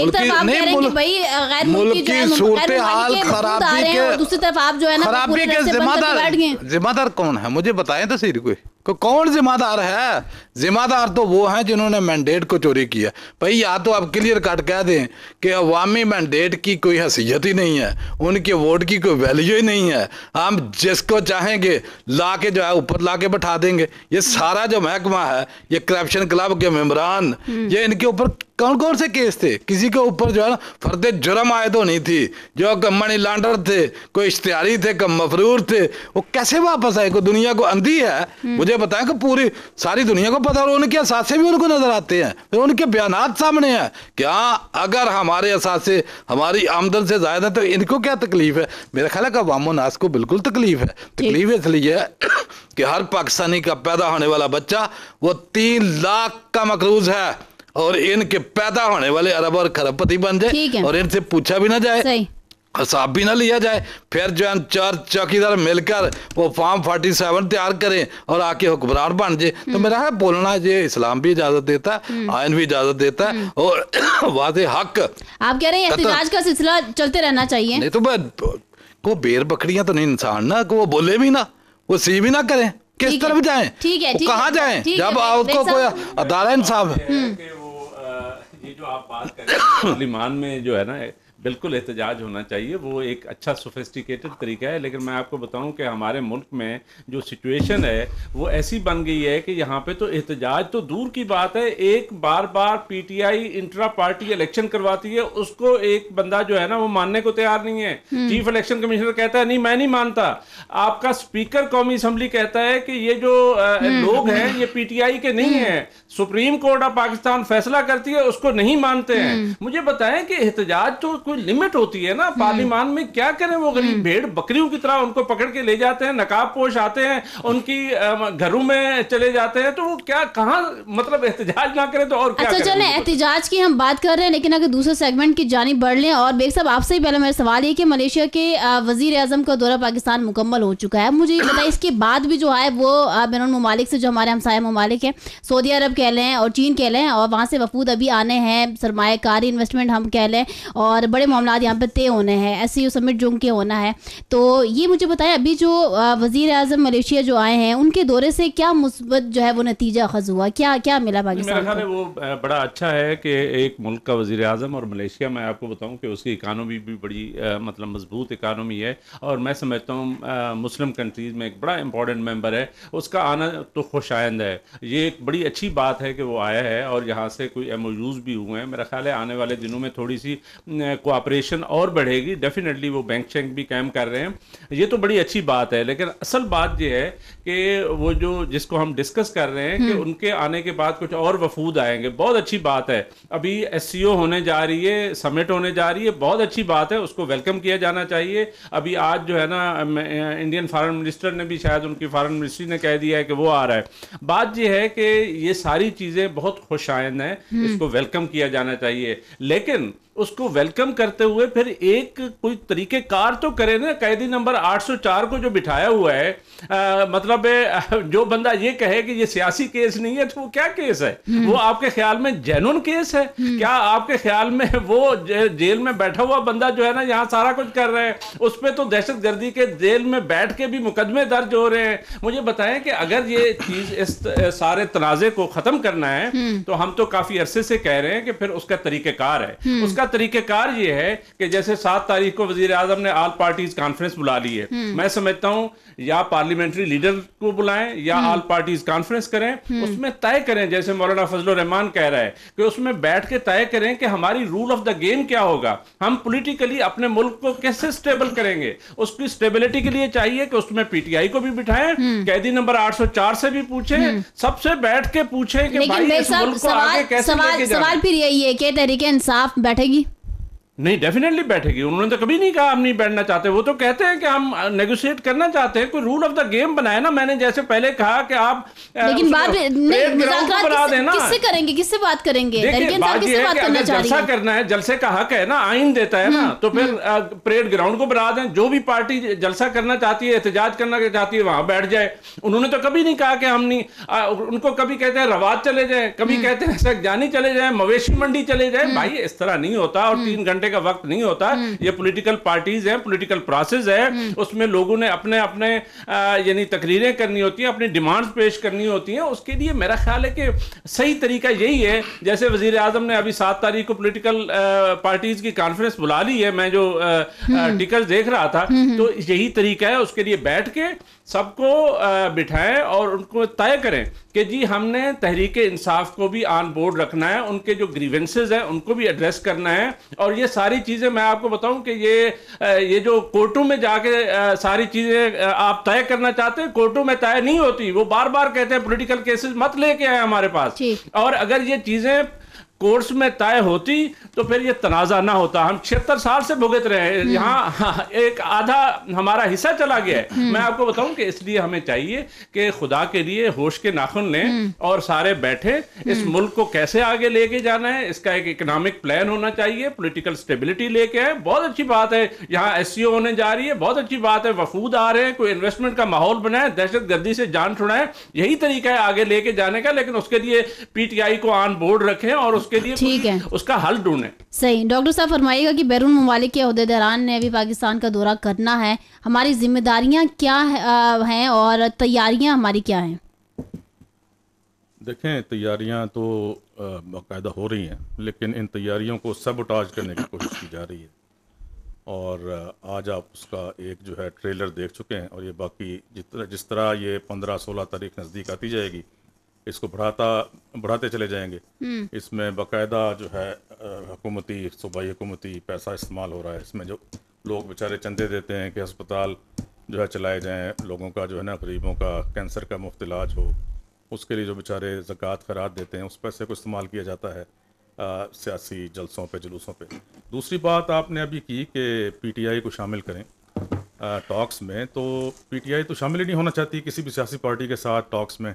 एक तरफ आप कह रहे हैं कि भाई गैर मुल्की जो है सूरत हाल खराबी के दूसरी तरफ आप जो है ना खराबी के जिम्मेदार जिम्मेदार कौन है मुझे बताएं तो सही कोई को कौन जिम्मेदार है जिम्मेदार तो वो हैं जिन्होंने मैंडेट को चोरी किया भाई या तो आप क्लियर कट कह दें कि अवामी मैंडेट की कोई हैसियत ही नहीं है उनके वोट की कोई वैल्यू ही नहीं है हम जिसको चाहेंगे ला के जो है ऊपर ला के बैठा देंगे ये सारा जो महकमा है ये करप्शन क्लब के मेम्बरान हम्म। ये इनके ऊपर कौन कौन से केस थे किसी के ऊपर जो है ना फर्द जुर्म आए तो नहीं थी जो मनी लॉन्डर थे कोई इश्तियारी थे कम मफरूर थे वो कैसे वापस आए को दुनिया को अंधी है हम्म। मुझे मुझे बताया कि पूरी सारी दुनिया को पता और उनके असासे भी उनको नजर आते हैं फिर उनके बयान सामने हैं क्या अगर हमारे असासे हमारी आमदन से ज्यादा तो इनको क्या तकलीफ है मेरा ख्याल है कि वामो नास को बिल्कुल तकलीफ है तकलीफ इसलिए है कि हर पाकिस्तानी का पैदा होने वाला बच्चा वो तीन लाख का मकरूज है और इनके पैदा होने वाले अरब और खरबपति बन जाए और इनसे पूछा भी ना जाए हिसाब भी ना लिया जाए फिर जो है चार चौकीदार मिलकर वो फॉर्म फोर्टी सेवन तैयार करें और आके हुक्मरान बन जाए तो मेरा है बोलना ये इस्लाम भी इजाजत देता है हम्म। आयन भी इजाजत देता है हम्म। और वादे हक आप कह रहे हैं एहतजाज का सिलसिला चलते रहना चाहिए नहीं तो मैं को बेर बकरियां तो नहीं इंसान ना को वो बोले भी ना वो सी भी ना करें किस तरफ जाए कहाँ जाए जब आपको कोई अदारा इंसाफ हम्म। जो आप बात कर रहे करें में जो है ना बिल्कुल एहतजाज होना चाहिए वो एक अच्छा सोफिस्टिकेटेड तरीका है लेकिन मैं आपको बताऊं कि हमारे मुल्क में जो सिचुएशन है वो ऐसी बन गई है कि यहाँ पे तो एहतजाज तो दूर की बात है एक बार बार पीटीआई इंट्रा पार्टी इलेक्शन करवाती है उसको एक बंदा जो है ना वो मानने को तैयार नहीं है चीफ इलेक्शन कमिश्नर कहता है नहीं मैं नहीं मानता आपका स्पीकर कौमी असम्बली कहता है कि ये जो हम्म। लोग हैं ये पीटीआई के नहीं है सुप्रीम कोर्ट ऑफ पाकिस्तान फैसला करती है उसको नहीं मानते हैं हम्म। मुझे बताएं कि एहतजाज तो कोई लिमिट होती है ना पार्लिमान में क्या करें वो गरीब हम्म। भेड़ बकरियों की तरह उनको पकड़ के ले जाते हैं नकाब पोश आते हैं हम्म। उनकी घरों में चले जाते हैं तो वो क्या कहाँ मतलब एहतजाज ना करें तो और अच्छा चले तो- एहतजाज की हम बात कर रहे हैं लेकिन अगर दूसरे सेगमेंट की जानी बढ़ लें और बेग साहब आपसे ही पहले मेरा सवाल ये कि मलेशिया के वजीर आजम का दौरा पाकिस्तान मुकम्मल हो चुका है मुझे बताया इसके बाद भी जो है वो बैरून ममालिक से जो हमारे हमसाय ममालिक हैं सऊदी अरब कह लें और चीन कह लें और वहाँ से वफूद अभी आने हैं सरमाकारी इन्वेस्टमेंट हम कह लें और बड़े मामला यहाँ पर तय होने हैं एस सी समिट जो के होना है तो ये मुझे बताया अभी जो वजीर अजम मलेशिया जो आए हैं उनके दौरे से क्या मुस्बत जो है वो नतीजा खज हुआ क्या क्या मिला पाकिस्तान वो बड़ा अच्छा है कि एक मुल्क का वजीर अजम और मलेशिया मैं आपको बताऊँ कि उसकी इकानमी भी बड़ी मतलब मजबूत इकानमी है और मैं समझता हूँ मुस्लिम कंट्रीज़ में एक बड़ा इंपॉर्टेंट मेम्बर है उसका आना तो खुश है ये एक बड़ी अच्छी बात है कि वो आया है और यहाँ से कोई एम भी हुए हैं मेरा ख्याल है आने वाले दिनों में थोड़ी सी कोऑपरेशन और बढ़ेगी डेफिनेटली वो बैंक चैंक भी कायम कर रहे हैं ये तो बड़ी अच्छी बात है लेकिन असल बात ये है कि वो जो जिसको हम डिस्कस कर रहे हैं कि हम्म। उनके आने के बाद कुछ और वफूद आएंगे बहुत अच्छी बात है अभी एस होने जा रही है समिट होने जा रही है बहुत अच्छी बात है उसको वेलकम किया जाना चाहिए अभी आज जो है ना इंडियन फॉरन मिनिस्टर ने भी शायद उनकी फॉरन मिनिस्ट्री ने कह दिया है कि वो आ रहा है बात यह है कि ये सारी चीज़ें बहुत खुशाइन हैं हम्म। इसको वेलकम किया जाना चाहिए लेकिन उसको वेलकम करते हुए फिर एक कोई तरीके कार तो करे ना कैदी नंबर 804 को जो बिठाया हुआ है आ, मतलब जो बंदा ये कहे कि ये सियासी केस नहीं है तो वो क्या केस है हम्म। वो आपके ख्याल में जेनुन केस है हम्म। क्या आपके ख्याल में वो जेल में बैठा हुआ बंदा जो है ना यहाँ सारा कुछ कर रहे हैं उस पर तो दहशत गर्दी के जेल में बैठ के भी मुकदमे दर्ज हो रहे हैं मुझे बताएं कि अगर ये चीज इस सारे तनाजे को खत्म करना है हम्म। तो हम तो काफी अरसे से कह रहे हैं कि फिर उसका तरीकेकार है उसका इसका तरीकेकार ये है कि जैसे सात तारीख को वजीर आजम ने आल पार्टीज कॉन्फ्रेंस बुला ली है हम्म। मैं समझता हूँ या पार्लियामेंट्री लीडर को बुलाएं या हम्म। आल पार्टीज कॉन्फ्रेंस करें हम्म। उसमें तय करें जैसे मौलाना फजल रहमान कह रहा है कि उसमें बैठ के तय करें कि हमारी रूल ऑफ द गेम क्या होगा हम पोलिटिकली अपने मुल्क को कैसे स्टेबल करेंगे उसकी स्टेबिलिटी के लिए चाहिए कि उसमें पीटीआई को भी बिठाएं कैदी नंबर आठ से भी पूछे सबसे बैठ के पूछे कि भाई इस मुल्क को आगे कैसे सवाल फिर यही है कि तरीके इंसाफ बैठेगी नहीं डेफिनेटली बैठेगी उन्होंने तो कभी नहीं कहा हम नहीं बैठना चाहते वो तो कहते हैं कि हम नेगोशिएट करना चाहते हैं कोई रूल ऑफ द गेम बनाए ना मैंने जैसे पहले कहा कि आप लेकिन बाद में देना किससे करेंगे किससे बात करेंगे जलसा करना है जलसे का हक है ना आइन देता है ना हम्म, तो फिर परेड हम्म। ग्राउंड को बना दें जो भी पार्टी जलसा करना चाहती है एहतजाज करना चाहती है वहां बैठ जाए उन्होंने तो कभी नहीं कहा कि हम नहीं उनको कभी कहते हैं रवाज चले जाए कभी हम्म। कहते हैं जानी चले जाए मवेशी मंडी चले जाए भाई इस तरह नहीं होता और तीन घंटे घंटे का वक्त नहीं होता ये पॉलिटिकल पार्टीज हैं पॉलिटिकल प्रोसेस है उसमें लोगों ने अपने अपने यानी तकरीरें करनी होती हैं अपनी डिमांड्स पेश करनी होती हैं उसके लिए मेरा ख्याल है कि सही तरीका यही है जैसे वजीर अजम ने अभी सात तारीख को पोलिटिकल पार्टीज की कॉन्फ्रेंस बुला ली है मैं जो टिकट हम्म। देख रहा था हम्म। तो यही तरीका है उसके लिए बैठ के सबको बिठाएं और उनको तय करें कि जी हमने तहरीक इंसाफ को भी ऑन बोर्ड रखना है उनके जो ग्रीवेंसेज हैं उनको भी एड्रेस करना है और ये सारी चीज़ें मैं आपको बताऊं कि ये ये जो कोर्टों में जाके सारी चीज़ें आप तय करना चाहते हैं कोर्टों में तय नहीं होती वो बार बार कहते हैं पोलिटिकल केसेस मत लेके आए हमारे पास और अगर ये चीज़ें कोर्स में तय होती तो फिर ये तनाजा ना होता हम छिहत्तर साल से भुगत रहे हैं हम्म। यहाँ हाँ, एक आधा हमारा हिस्सा चला गया है हम्म। मैं आपको बताऊं कि इसलिए हमें चाहिए कि खुदा के लिए होश के नाखुन लें हम्म। और सारे बैठे इस मुल्क को कैसे आगे लेके जाना है इसका एक इकोनॉमिक प्लान होना चाहिए पोलिटिकल स्टेबिलिटी लेके आए बहुत अच्छी बात है यहाँ एस e होने जा रही है बहुत अच्छी बात है वफूद आ रहे हैं कोई इन्वेस्टमेंट का माहौल बनाए दहशत गर्दी से जान छुड़ाएं यही तरीका है आगे लेके जाने का लेकिन उसके लिए पीटीआई को ऑन बोर्ड रखें और उसके लिए ठीक है उसका हल ढूंढे सही डॉक्टर साहब फरमाइएगा कि बैरून ममालिक अहदेदारान ने अभी पाकिस्तान का दौरा करना है हमारी जिम्मेदारियाँ क्या हैं और तैयारियाँ हमारी क्या हैं देखें तैयारियां तो बाकायदा हो रही हैं लेकिन इन तैयारियों को सब उठाज करने की कोशिश की जा रही है और आज आप उसका एक जो है ट्रेलर देख चुके हैं और ये बाकी जितना जिस तरह ये पंद्रह सोलह तारीख नज़दीक आती जाएगी इसको बढ़ाता बढ़ाते चले जाएंगे हम्म। इसमें बाकायदा जो है हकूमती सूबाई हकूमती पैसा इस्तेमाल हो रहा है इसमें जो लोग बेचारे चंदे देते हैं कि अस्पताल जो है चलाए जाएं लोगों का जो है ना गरीबों का कैंसर का मुफ्त इलाज हो उसके लिए जो बेचारे ज़क़़त खरात देते हैं उस पैसे को इस्तेमाल किया जाता है सियासी जलसों पर जुलूसों पर दूसरी बात आपने अभी की कि आई को शामिल करें टॉक्स में तो आई तो शामिल ही नहीं होना चाहती किसी भी सियासी पार्टी के साथ टॉक्स में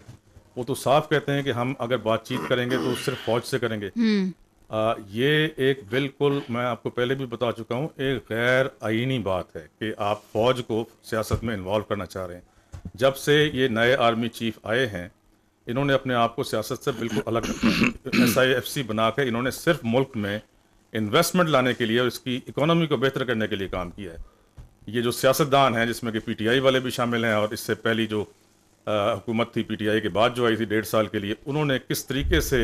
वो तो साफ कहते हैं कि हम अगर बातचीत करेंगे तो सिर्फ फौज से करेंगे हम्म। आ, ये एक बिल्कुल मैं आपको पहले भी बता चुका हूँ एक गैर आइनी बात है कि आप फौज को सियासत में इन्वॉल्व करना चाह रहे हैं जब से ये नए आर्मी चीफ आए हैं इन्होंने अपने आप को सियासत से बिल्कुल अलग एस आई एफ सी बना के इन्होंने सिर्फ मुल्क में इन्वेस्टमेंट लाने के लिए और इसकी इकोनॉमी को बेहतर करने के लिए काम किया है ये जो सियासतदान हैं जिसमें कि पीटीआई वाले भी शामिल हैं और इससे पहली जो हुकूमत थी पीटीआई के बाद जो आई थी डेढ़ साल के लिए उन्होंने किस तरीके से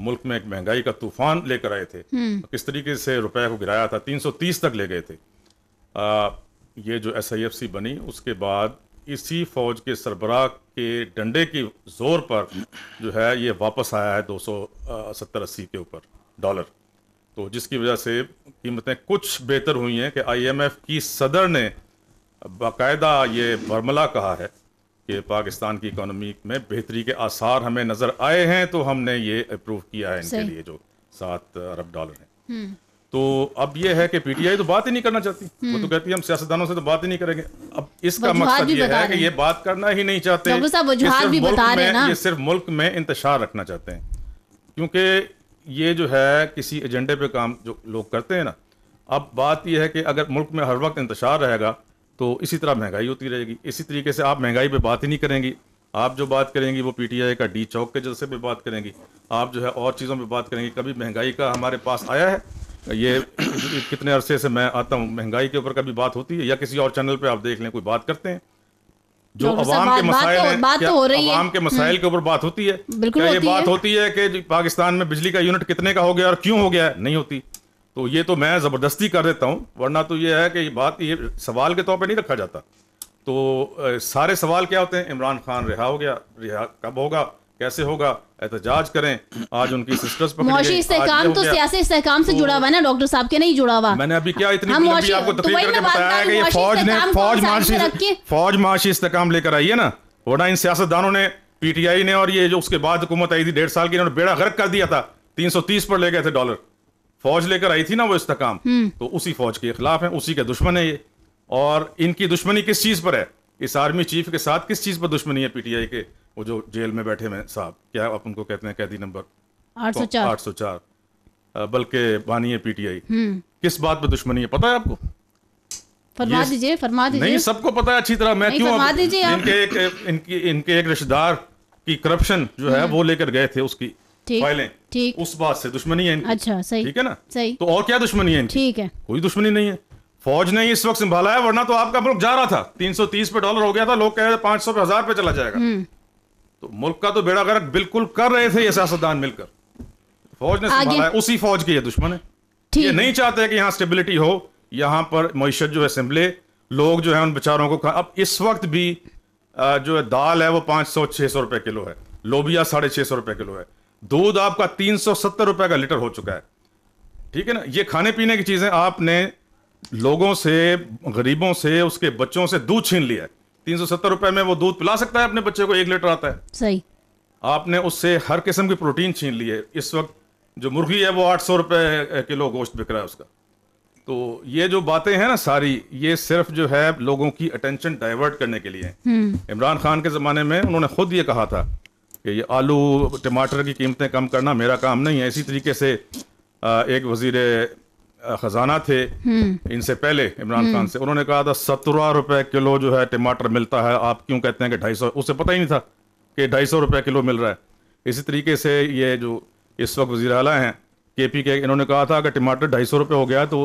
मुल्क में एक महंगाई का तूफान लेकर आए थे हम्म। किस तरीके से रुपए को गिराया था 330 तक ले गए थे आ, ये जो एस बनी उसके बाद इसी फौज के सरबराह के डंडे के जोर पर जो है ये वापस आया है दो सौ सत्तर अस्सी के ऊपर डॉलर तो जिसकी वजह से कीमतें कुछ बेहतर हुई हैं कि आईएमएफ की सदर ने बाकायदा ये बर्मला कहा है कि पाकिस्तान की इकोनॉमी में बेहतरी के आसार हमें नज़र आए हैं तो हमने ये अप्रूव किया है इनके लिए जो सात अरब डॉलर हैं हम्म। तो अब ये है कि पीटीआई तो बात ही नहीं करना चाहती वो तो हम्म। कहती है हम सियासतदानों से तो बात ही नहीं करेंगे अब इसका मकसद ये है कि ये बात करना ही नहीं चाहते ये सिर्फ, भी बता रहे ना। ये सिर्फ मुल्क में इंतशार रखना चाहते हैं क्योंकि ये जो है किसी एजेंडे पे काम जो लोग करते हैं ना अब बात यह है कि अगर मुल्क में हर वक्त इंतजार रहेगा तो इसी तरह महंगाई होती रहेगी इसी तरीके से आप महंगाई पे बात ही नहीं करेंगी आप जो बात करेंगी वो पीटीआई का डी चौक के जलसे पे बात करेंगी आप जो है और चीज़ों पे बात करेंगी कभी महंगाई का हमारे पास आया है ये कितने अरसे से मैं आता हूँ महंगाई के ऊपर कभी बात होती है या किसी और चैनल पर आप देख लें कोई बात करते हैं जो अवाम हाँ, मतलब के मसाइल तो- हैं अवाम तो के हम्म। मसाइल के ऊपर बात होती है क्या ये बात होती है कि पाकिस्तान में बिजली का यूनिट कितने का हो गया और क्यों हो गया नहीं होती तो ये तो मैं ज़बरदस्ती कर देता हूँ वरना तो ये है कि ये बात ये सवाल के तौर पर नहीं रखा जाता तो सारे सवाल क्या होते हैं इमरान खान रिहा हो गया रिहा कब होगा कैसे होगा एहतजाज करें आज उनकी सिस्टर्स पर इस्तेकाम तो सियासी इस्तेकाम से जुड़ा हुआ ना डॉक्टर साहब के नहीं जुड़ा हुआ मैंने अभी क्या हाँ, इतनी अभी आपको तो करके बताया कि फौज ने तो फौज माशी फौज माशी इस्तेकाम लेकर आई है ना वरना इन सियासतदानों ने पीटीआई ने और ये जो उसके बाद हुकूमत आई थी डेढ़ साल की बेड़ा गर्क कर दिया था तीन पर ले गए थे डॉलर फौज लेकर आई थी ना वो इस्तेकाम हम्म। तो उसी फौज के खिलाफ है उसी के दुश्मन है ये और इनकी दुश्मनी किस चीज पर है इस आर्मी चीफ के साथ किस चीज पर दुश्मनी है पीटीआई के वो जो जेल में बैठे हैं साहब क्या आप उनको कहते हैं कैदी नंबर आठ सौ तो चार बल्कि बानी है पीटीआई हम्म। किस बात पर दुश्मनी है पता है आपको फरमा दीजिए फरमा दीजिए नहीं सबको पता है अच्छी तरह मैं क्यों इनके एक इनकी इनके एक रिश्तेदार की करप्शन जो है हम्म। वो लेकर गए थे उसकी फाइलें ठीक उस बात से दुश्मनी है इनकी अच्छा सही ठीक है ना सही तो और क्या दुश्मनी है ठीक है कोई दुश्मनी नहीं है फौज ने इस वक्त संभाला है वरना तो आपका मुल्क जा रहा था 330 पे डॉलर हो गया था लोग कह रहे थे पांच सौ पे हजार पे चला जाएगा हम्म। तो मुल्क का तो बेड़ा गर्क बिल्कुल कर रहे थे ये सियासतदान मिलकर फौज ने संभाला है उसी फौज की ये दुश्मन है ये नहीं चाहते कि यहाँ स्टेबिलिटी हो यहाँ पर मीशत जो है सिम्बले लोग जो है उन बेचारों को अब इस वक्त भी जो है दाल है वो पांच सौ छह सौ रुपए किलो है लोबिया साढ़े छह सौ रुपए किलो है दूध आपका तीन सौ सत्तर रुपए का लीटर हो चुका है ठीक है ना ये खाने पीने की चीजें आपने लोगों से गरीबों से उसके बच्चों से दूध छीन लिया है तीन सौ सत्तर रुपए में वो दूध पिला सकता है अपने बच्चे को एक लीटर आता है सही आपने उससे हर किस्म की प्रोटीन छीन ली है इस वक्त जो मुर्गी है वो आठ सौ रुपए किलो गोश्त बिक रहा है उसका तो ये जो बातें हैं ना सारी ये सिर्फ जो है लोगों की अटेंशन डाइवर्ट करने के लिए हम्म। इमरान खान के जमाने में उन्होंने खुद ये कहा था कि ये आलू टमाटर की कीमतें कम करना मेरा काम नहीं है इसी तरीके से एक वजीर खजाना थे हम्म। इनसे पहले इमरान खान हम्म। से उन्होंने कहा था सत्रह रुपए किलो जो है टमाटर मिलता है आप क्यों कहते हैं कि ढाई सौ उससे पता ही नहीं था कि ढाई सौ रुपये किलो मिल रहा है इसी तरीके से ये जो इस वक्त वजी अला हैं के पी के इन्होंने कहा था अगर टमाटर ढाई सौ रुपये हो गया तो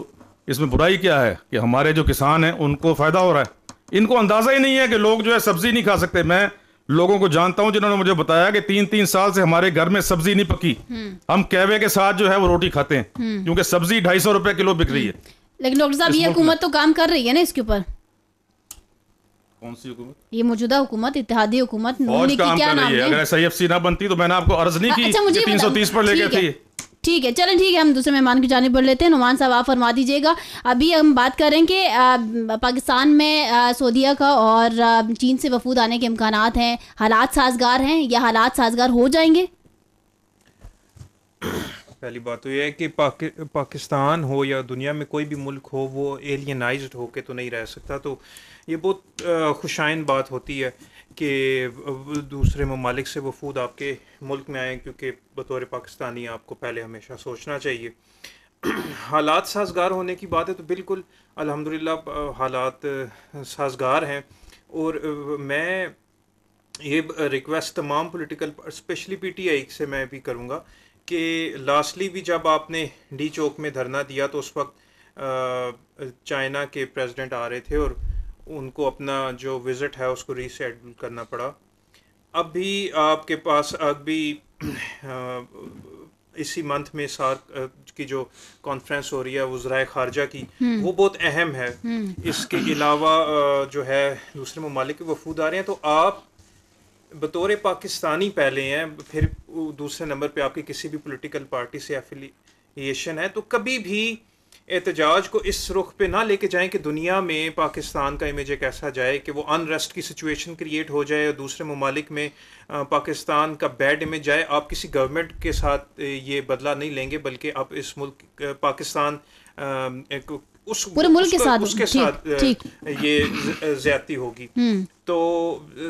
इसमें बुराई क्या है कि हमारे जो किसान हैं उनको फ़ायदा हो रहा है इनको अंदाज़ा ही नहीं है कि लोग जो है सब्ज़ी नहीं खा सकते मैं लोगों को जानता हूं जिन्होंने मुझे बताया कि तीन तीन साल से हमारे घर में सब्जी नहीं पकी हम्म। हम कैवे के साथ जो है वो रोटी खाते हैं हम्म। क्योंकि सब्जी ढाई सौ रुपए किलो बिक रही है हम्म। लेकिन डॉक्टर साहब ये हुकूमत तो काम कर रही है ना इसके ऊपर कौन सी हुकूमत ये मौजूदा हुकूमत इत्तेहादी हुकूमत क्या नाम है अगर एस ना बनती तो मैंने आपको अर्ज नहीं अच्छा, की अच्छा, तीन सौ तीस पर ले थी ठीक है चलें ठीक है हम दूसरे मेहमान की जानब बढ़ लेते हैं नुमान साहब आप फरमा दीजिएगा अभी हम बात कर रहे हैं कि पाकिस्तान में सऊदीया का और चीन से वफूद आने के इम्कान हैं हालात साजगार हैं या हालात साजगार हो जाएंगे पहली बात तो यह है कि पाकि, पाकिस्तान हो या दुनिया में कोई भी मुल्क हो वो एलियनाइज्ड होके तो नहीं रह सकता तो ये बहुत खुशाइन बात होती है कि दूसरे ममालिक से वफूद आपके मुल्क में आए क्योंकि बतौर पाकिस्तानी आपको पहले हमेशा सोचना चाहिए हालात साजगार होने की बात है तो बिल्कुल अल्हम्दुलिल्लाह हालात साजगार हैं और मैं ये रिक्वेस्ट तमाम पॉलिटिकल स्पेशली पीटीआई से मैं भी करूँगा कि लास्टली भी जब आपने डी चौक में धरना दिया तो उस वक्त चाइना के प्रेसिडेंट आ रहे थे और उनको अपना जो विज़िट है उसको रीशेड्यूल करना पड़ा अब भी आपके पास अब भी इसी मंथ में सार की जो कॉन्फ्रेंस हो रही है वजराय खारजा की हम्म। वो बहुत अहम है हम्म। इसके अलावा जो है दूसरे ममालिक वफूद आ रहे हैं तो आप बतौर पाकिस्तानी पहले हैं फिर दूसरे नंबर पे आपकी किसी भी पॉलिटिकल पार्टी से एफिलिएशन है तो कभी भी एहतजाज को इस रुख पे ना लेके जाएं कि दुनिया में पाकिस्तान का इमेज एक ऐसा जाए कि वो अनरेस्ट की सिचुएशन क्रिएट हो जाए और दूसरे ममालिक में पाकिस्तान का बैड इमेज जाए आप किसी गवर्नमेंट के साथ ये बदला नहीं लेंगे बल्कि आप इस मुल्क पाकिस्तान उस पूरे मुल्क के साथ उसके साथ ये ज्यादती होगी हम्म। तो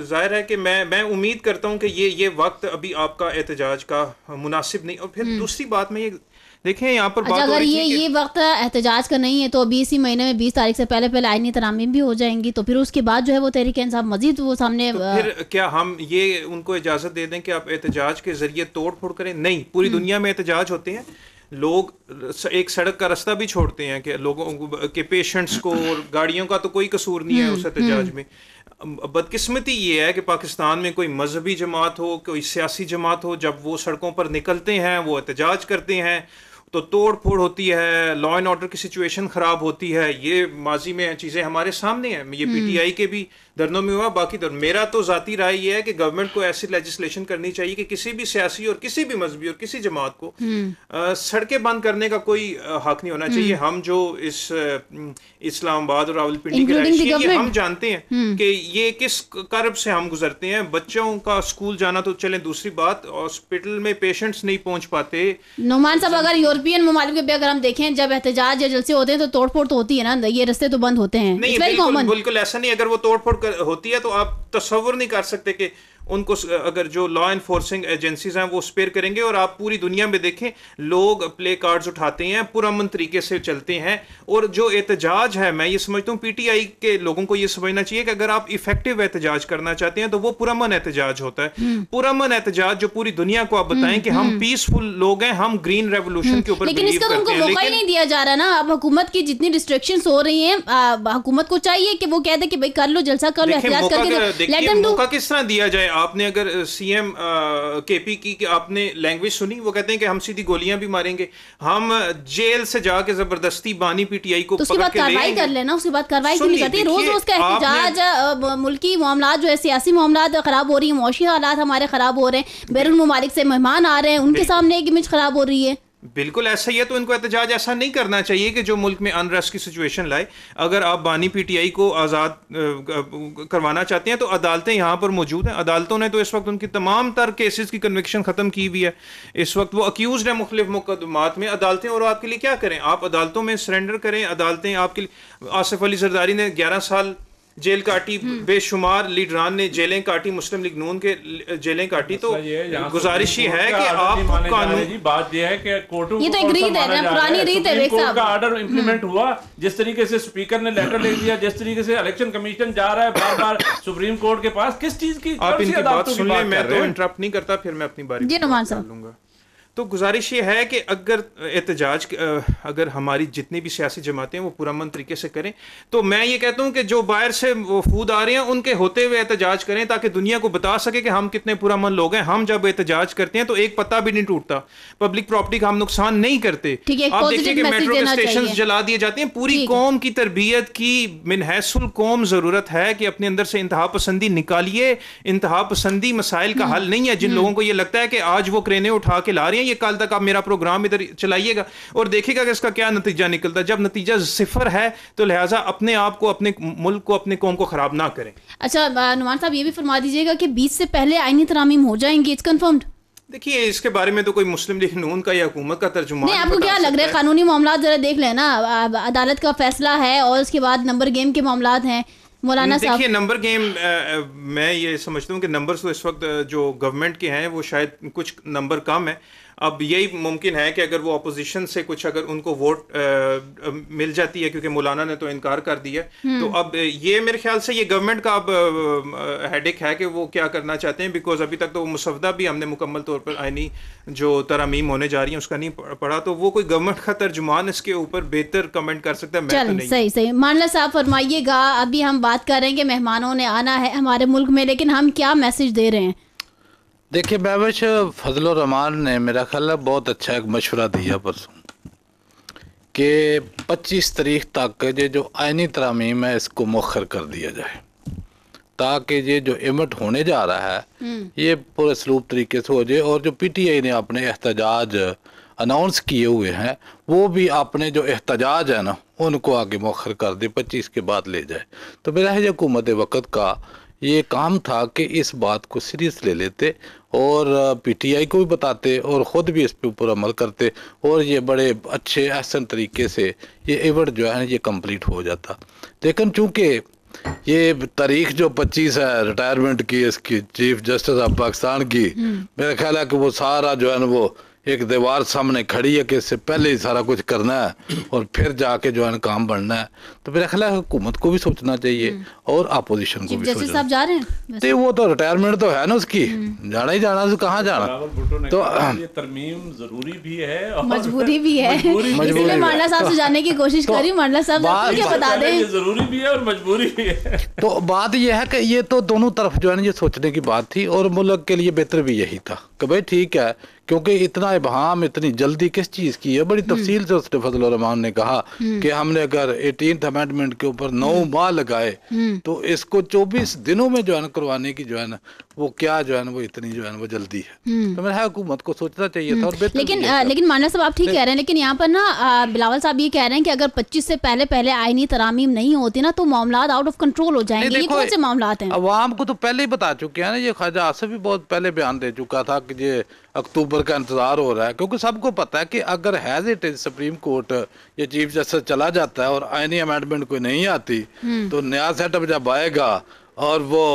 जाहिर है कि मैं मैं उम्मीद करता हूँ कि ये ये वक्त अभी आपका एहतजाज का मुनासिब नहीं और फिर हम्म। दूसरी बात मैं ये देखें यहाँ पर अच्छा, बात अगर ये ये वक्त एहतजाज का नहीं है तो अभी इसी महीने में बीस तारीख से पहले पहले आइनी तरामीम भी हो जाएंगी तो फिर उसके बाद जो है वो तहरीक इंसाफ मजीद वो सामने तो फिर क्या हम ये उनको इजाज़त दे दें कि आप एहतजाज के जरिए तोड़ फोड़ करें नहीं पूरी हम्म। दुनिया में एहतजाज होते हैं लोग एक सड़क का रास्ता भी छोड़ते हैं कि लोगों के पेशेंट्स को और गाड़ियों का तो कोई कसूर नहीं है हम्म, उस एहतजाज हम्म। में बदकिस्मती ये है कि पाकिस्तान में कोई मजहबी जमात हो कोई सियासी जमात हो जब वो सड़कों पर निकलते हैं वो एहतजाज करते हैं तो तोड़ फोड़ होती है लॉ एंड ऑर्डर की सिचुएशन खराब होती है ये माजी में चीज़ें हमारे सामने हैं ये पीटीआई हम्म। के भी धरनों में हुआ बाकी धर्म मेरा तो जाती राय यह है कि गवर्नमेंट को ऐसी लेजिस्लेशन करनी चाहिए कि किसी भी सियासी और किसी भी मजहबी और किसी जमात को हम्म। सड़कें बंद करने का कोई हक नहीं होना चाहिए हम्म। हम जो इस इस्लामाबाद और रावलपिंडी के हम जानते हैं हम्म। कि ये किस कर्ब से हम गुजरते हैं बच्चों का स्कूल जाना तो चले दूसरी बात हॉस्पिटल में पेशेंट्स नहीं पहुंच पाते नुमान साहब अगर यूरोपियन ममालिक अगर हम देखें जब एहतजाज या जलसे होते हैं तो तोड़फोड़ तो होती है ना ये रस्ते तो बंद होते हैं बिल्कुल ऐसा नहीं अगर वो तोड़फोड़ कर होती है तो आप तस्वर नहीं कर सकते कि उनको अगर जो लॉ इन्फोर्सिंग एजेंसीज हैं वो स्पेयर करेंगे और आप पूरी दुनिया में देखें लोग प्ले कार्ड्स उठाते हैं पुरमन तरीके से चलते हैं और जो एहतजाज है मैं ये समझता हूँ पीटीआई के लोगों को ये समझना चाहिए कि अगर आप इफेक्टिव एहतजाज करना चाहते हैं तो वो पुरमन एहतजाज होता है हम्म। पुरमन एहतजाज जो पूरी दुनिया को आप बताएं हम्म, कि हम पीसफुल हम्म। लोग हैं हम ग्रीन रेवोल्यूशन के ऊपर लेकिन इसका तो उनको मौका ही नहीं दिया जा रहा ना अब हुकूमत की जितनी रिस्ट्रिक्शन हो रही है हुकूमत को चाहिए कि वो कह दे कि भाई कर लो जलसा कर लो एहतियात करके मौका किस तरह दिया जाए आपने अगर सी एम के पी की कि आपने लैंग्वेज सुनी वो कहते हैं कि हम सीधी गोलियां भी मारेंगे हम जेल से जाके जबरदस्ती बानी पीटीआई को तो उसके बाद कार्रवाई कर लेना उसके बाद कार्रवाई क्यों नहीं करती रोज रोज का एहतजाज मुल्की मामला जो है सियासी मामला खराब हो रही है मुशी हालात हमारे खराब हो रहे हैं बैरून ममालिक से मेहमान आ रहे हैं उनके सामने एक इमेज खराब हो रही है बिल्कुल ऐसा ही है तो इनको एहतजाज ऐसा नहीं करना चाहिए कि जो मुल्क में अनरेस्ट की सिचुएशन लाए अगर आप बानी पीटीआई को आज़ाद करवाना चाहते हैं तो अदालतें यहाँ पर मौजूद हैं अदालतों ने तो इस वक्त उनकी तमाम तर केसेस की कन्विक्शन ख़त्म की हुई है इस वक्त वो अक्यूज है मुख्तफ मुकदमात में अदालतें और आपके लिए क्या करें आप अदालतों में सरेंडर करें अदालतें आपके लिए आसिफ अली जरदारी ने ग्यारह साल जेल काटी हम्म। बेशुमार लीडरान ने जेलें काटी मुस्लिम लीग नून के जेलें काटी तो गुजारिश ही है कि आप कानून बात यह है कि कोर्टों ये तो एग्री दे रहे हैं पुरानी रीत है कोर्ट का ऑर्डर इंप्लीमेंट हम्म। हुआ जिस तरीके से स्पीकर ने लेटर लिख दिया जिस तरीके से इलेक्शन कमीशन जा रहा है बार बार सुप्रीम कोर्ट के पास किस चीज की आप इनकी बात सुन ले मैं तो इंटरप्ट नहीं करता फिर मैं अपनी बारी जी नुमान साहब लूंगा तो गुजारिश ये है कि अगर एहतजाज अगर हमारी जितनी भी सियासी जमातें हैं वो पूरा मन तरीके से करें तो मैं ये कहता हूँ कि जो बाहर से वफूद आ रहे हैं उनके होते हुए एहतजाज करें ताकि दुनिया को बता सके कि हम कितने पूरा मन लोग हैं हम जब एहतजाज करते हैं तो एक पत्ता भी नहीं टूटता पब्लिक प्रॉपर्टी का हम नुकसान नहीं करते आप देखिए कि मेट्रो के स्टेशन जला दिए जाते हैं पूरी कौम की तरबियत की मिनहसुल कौम ज़रूरत है कि अपने अंदर से इंतहा पसंदी निकालिए इंतहा पसंदी मसाइल का हम्म। हल नहीं है जिन हम्म। लोगों को ये लगता है कि आज वो क्रेने उठा के ला रहे हैं ये कल तक आप मेरा प्रोग्राम इधर चलाइएगा और देखिएगा कि इसका क्या नतीजा निकलता है जब नतीजा सिफर है तो लिहाजा अपने आप को अपने मुल्क को अपने कौम को ख़राब ना करें अच्छा नुमान साहब ये भी फरमा दीजिएगा कि बीस से पहले आईनी तरामीम हो जाएंगी इट्स कन्फर्म देखिए इसके बारे में तो कोई मुस्लिम लीग नून का या हुकूमत का तर्जुमा नहीं आपको क्या लग रहा है कानूनी मामला जरा देख लेना अदालत का फैसला है और उसके बाद नंबर गेम के मामला हैं मौलाना साहब देखिए नंबर गेम आ, मैं ये समझता हूँ कि नंबर्स तो इस वक्त जो गवर्नमेंट के हैं वो शायद कुछ नंबर कम है अब यही मुमकिन है कि अगर वो अपोजिशन से कुछ अगर उनको वोट आ, मिल जाती है क्योंकि मौलाना ने तो इनकार कर दिया हम्म। तो अब ये मेरे ख्याल से ये गवर्नमेंट का अब हेडिक है कि वो क्या करना चाहते हैं बिकॉज अभी तक तो वो मुसवदा भी हमने मुकम्मल तौर पर आनी जो तरामीम होने जा रही है उसका नहीं पढ़ा तो वो कोई गवर्नमेंट का तर्जुमान इसके ऊपर बेहतर कमेंट कर सकता है मैं तो नहीं सही सही मानला साहब फरमाइएगा अभी हम बात कर रहे हैं कि मेहमानों ने आना है हमारे मुल्क में लेकिन हम क्या मैसेज दे रहे हैं देखिए महवेश फजल रहमान ने मेरा ख्याल है बहुत अच्छा एक मशवरा दिया परसों कि 25 तारीख तक ये जो आइनी तरामीम है इसको मौखर कर दिया जाए ताकि ये जो इमट होने जा रहा है हम्म। ये पुरसलूब तरीके से हो जाए और जो पी टी आई ने अपने एहतजाज अनाउंस किए हुए हैं वो भी अपने जो एहतजाज है ना उनको आगे मौखर कर दे पच्चीस के बाद ले जाए तो मेरा है हुकूमत वक़्त का ये काम था कि इस बात को सीरियस ले लेते और पीटीआई को भी बताते और ख़ुद भी इस पर ऊपर अमल करते और ये बड़े अच्छे आसन तरीके से ये इवेंट जो है ये कंप्लीट हो जाता लेकिन चूँकि ये तारीख जो 25 है रिटायरमेंट की इसकी चीफ जस्टिस ऑफ पाकिस्तान की हम्म। मेरा ख्याल है कि वो सारा जो है ना वो एक दीवार सामने खड़ी है कि इससे पहले ही सारा कुछ करना है और फिर जाके जो है काम बढ़ना है तो मेरा ख्याल है हुकूमत को भी सोचना चाहिए और अपोजिशन को भी सोचना जा रहे हैं तो वो तो रिटायरमेंट तो है ना उसकी हम्म। जाना ही जाना से तो कहाँ जाना तो तरमीम जरूरी भी है मजबूरी भी है मजबूरी मांडला साहब से जाने की कोशिश तो करी मांडला साहब क्या बता दें जरूरी भी है और मजबूरी भी है तो बात यह है कि ये तो दोनों तरफ जो है ना ये सोचने की बात थी और मुल्क के लिए बेहतर भी यही था कि भाई ठीक है क्योंकि इतना इबहम इतनी जल्दी किस चीज़ की है बड़ी हम्म। तफसील से उसने फजलरहमान ने कहा हम्म। कि हमने अगर एटीन अमेंडमेंट के ऊपर नौ हम्म। माह लगाए तो इसको चौबीस दिनों में जो है करवाने की जो है ना वो क्या जो है ना वो इतनी जो है ना वो जल्दी है हम्म। तो मेरा है हुकूमत को सोचना चाहिए था हम्म। और लेकिन आ, लेकिन मानव साहब आप ठीक कह रहे हैं लेकिन यहाँ पर ना बिलावल साहब ये कह रहे हैं कि अगर 25 से पहले पहले आईनी तरामीम नहीं होती ना तो मामला आउट ऑफ कंट्रोल हो जाएंगे ये कौन से मामला हैं आवाम को तो पहले ही बता चुके हैं ना ये ख्वाजा आसफ भी बहुत पहले बयान दे चुका था कि ये अक्टूबर का इंतजार हो रहा है क्योंकि सबको पता है कि अगर has it is supreme court ये चीफ जस्टिस चला जाता है और आईनी अमेंडमेंट कोई नहीं आती हम्म। तो नया सेटअप जब आएगा और वो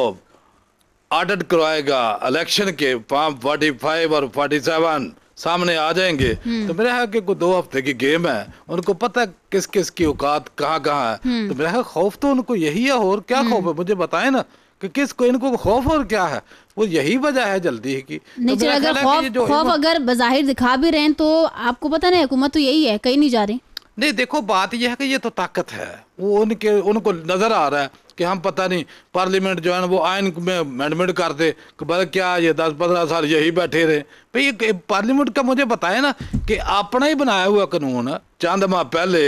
ऑडिट करवाएगा इलेक्शन के फॉर्म फोर्टी फाइव और फोर्टी सेवन सामने आ जाएंगे हम्म। तो मेरा है कि दो हफ्ते की गेम है उनको पता है किस किस की औकात कहाँ कहाँ है हम्म। तो मेरा है खौफ तो उनको यही है और क्या खौफ है हम्म। मुझे बताए ना कि किस को इनको खौफ और क्या है वो यही वजह है जल्दी है की तो अगर खौफ खौफ अगर बाहर दिखा भी रहे तो आपको पता नहीं हुकूमत तो यही है कहीं नहीं जा रही नहीं देखो बात यह है कि ये तो ताकत है वो उनके उनको नजर आ रहा है कि हम पता नहीं पार्लियामेंट जो है ना वो आयन में अमेंडमेंट कर दे क्या ये दस पंद्रह साल यही बैठे रहे भाई ये पार्लियामेंट का मुझे बताए ना कि अपना ही बनाया हुआ कानून चांद माह पहले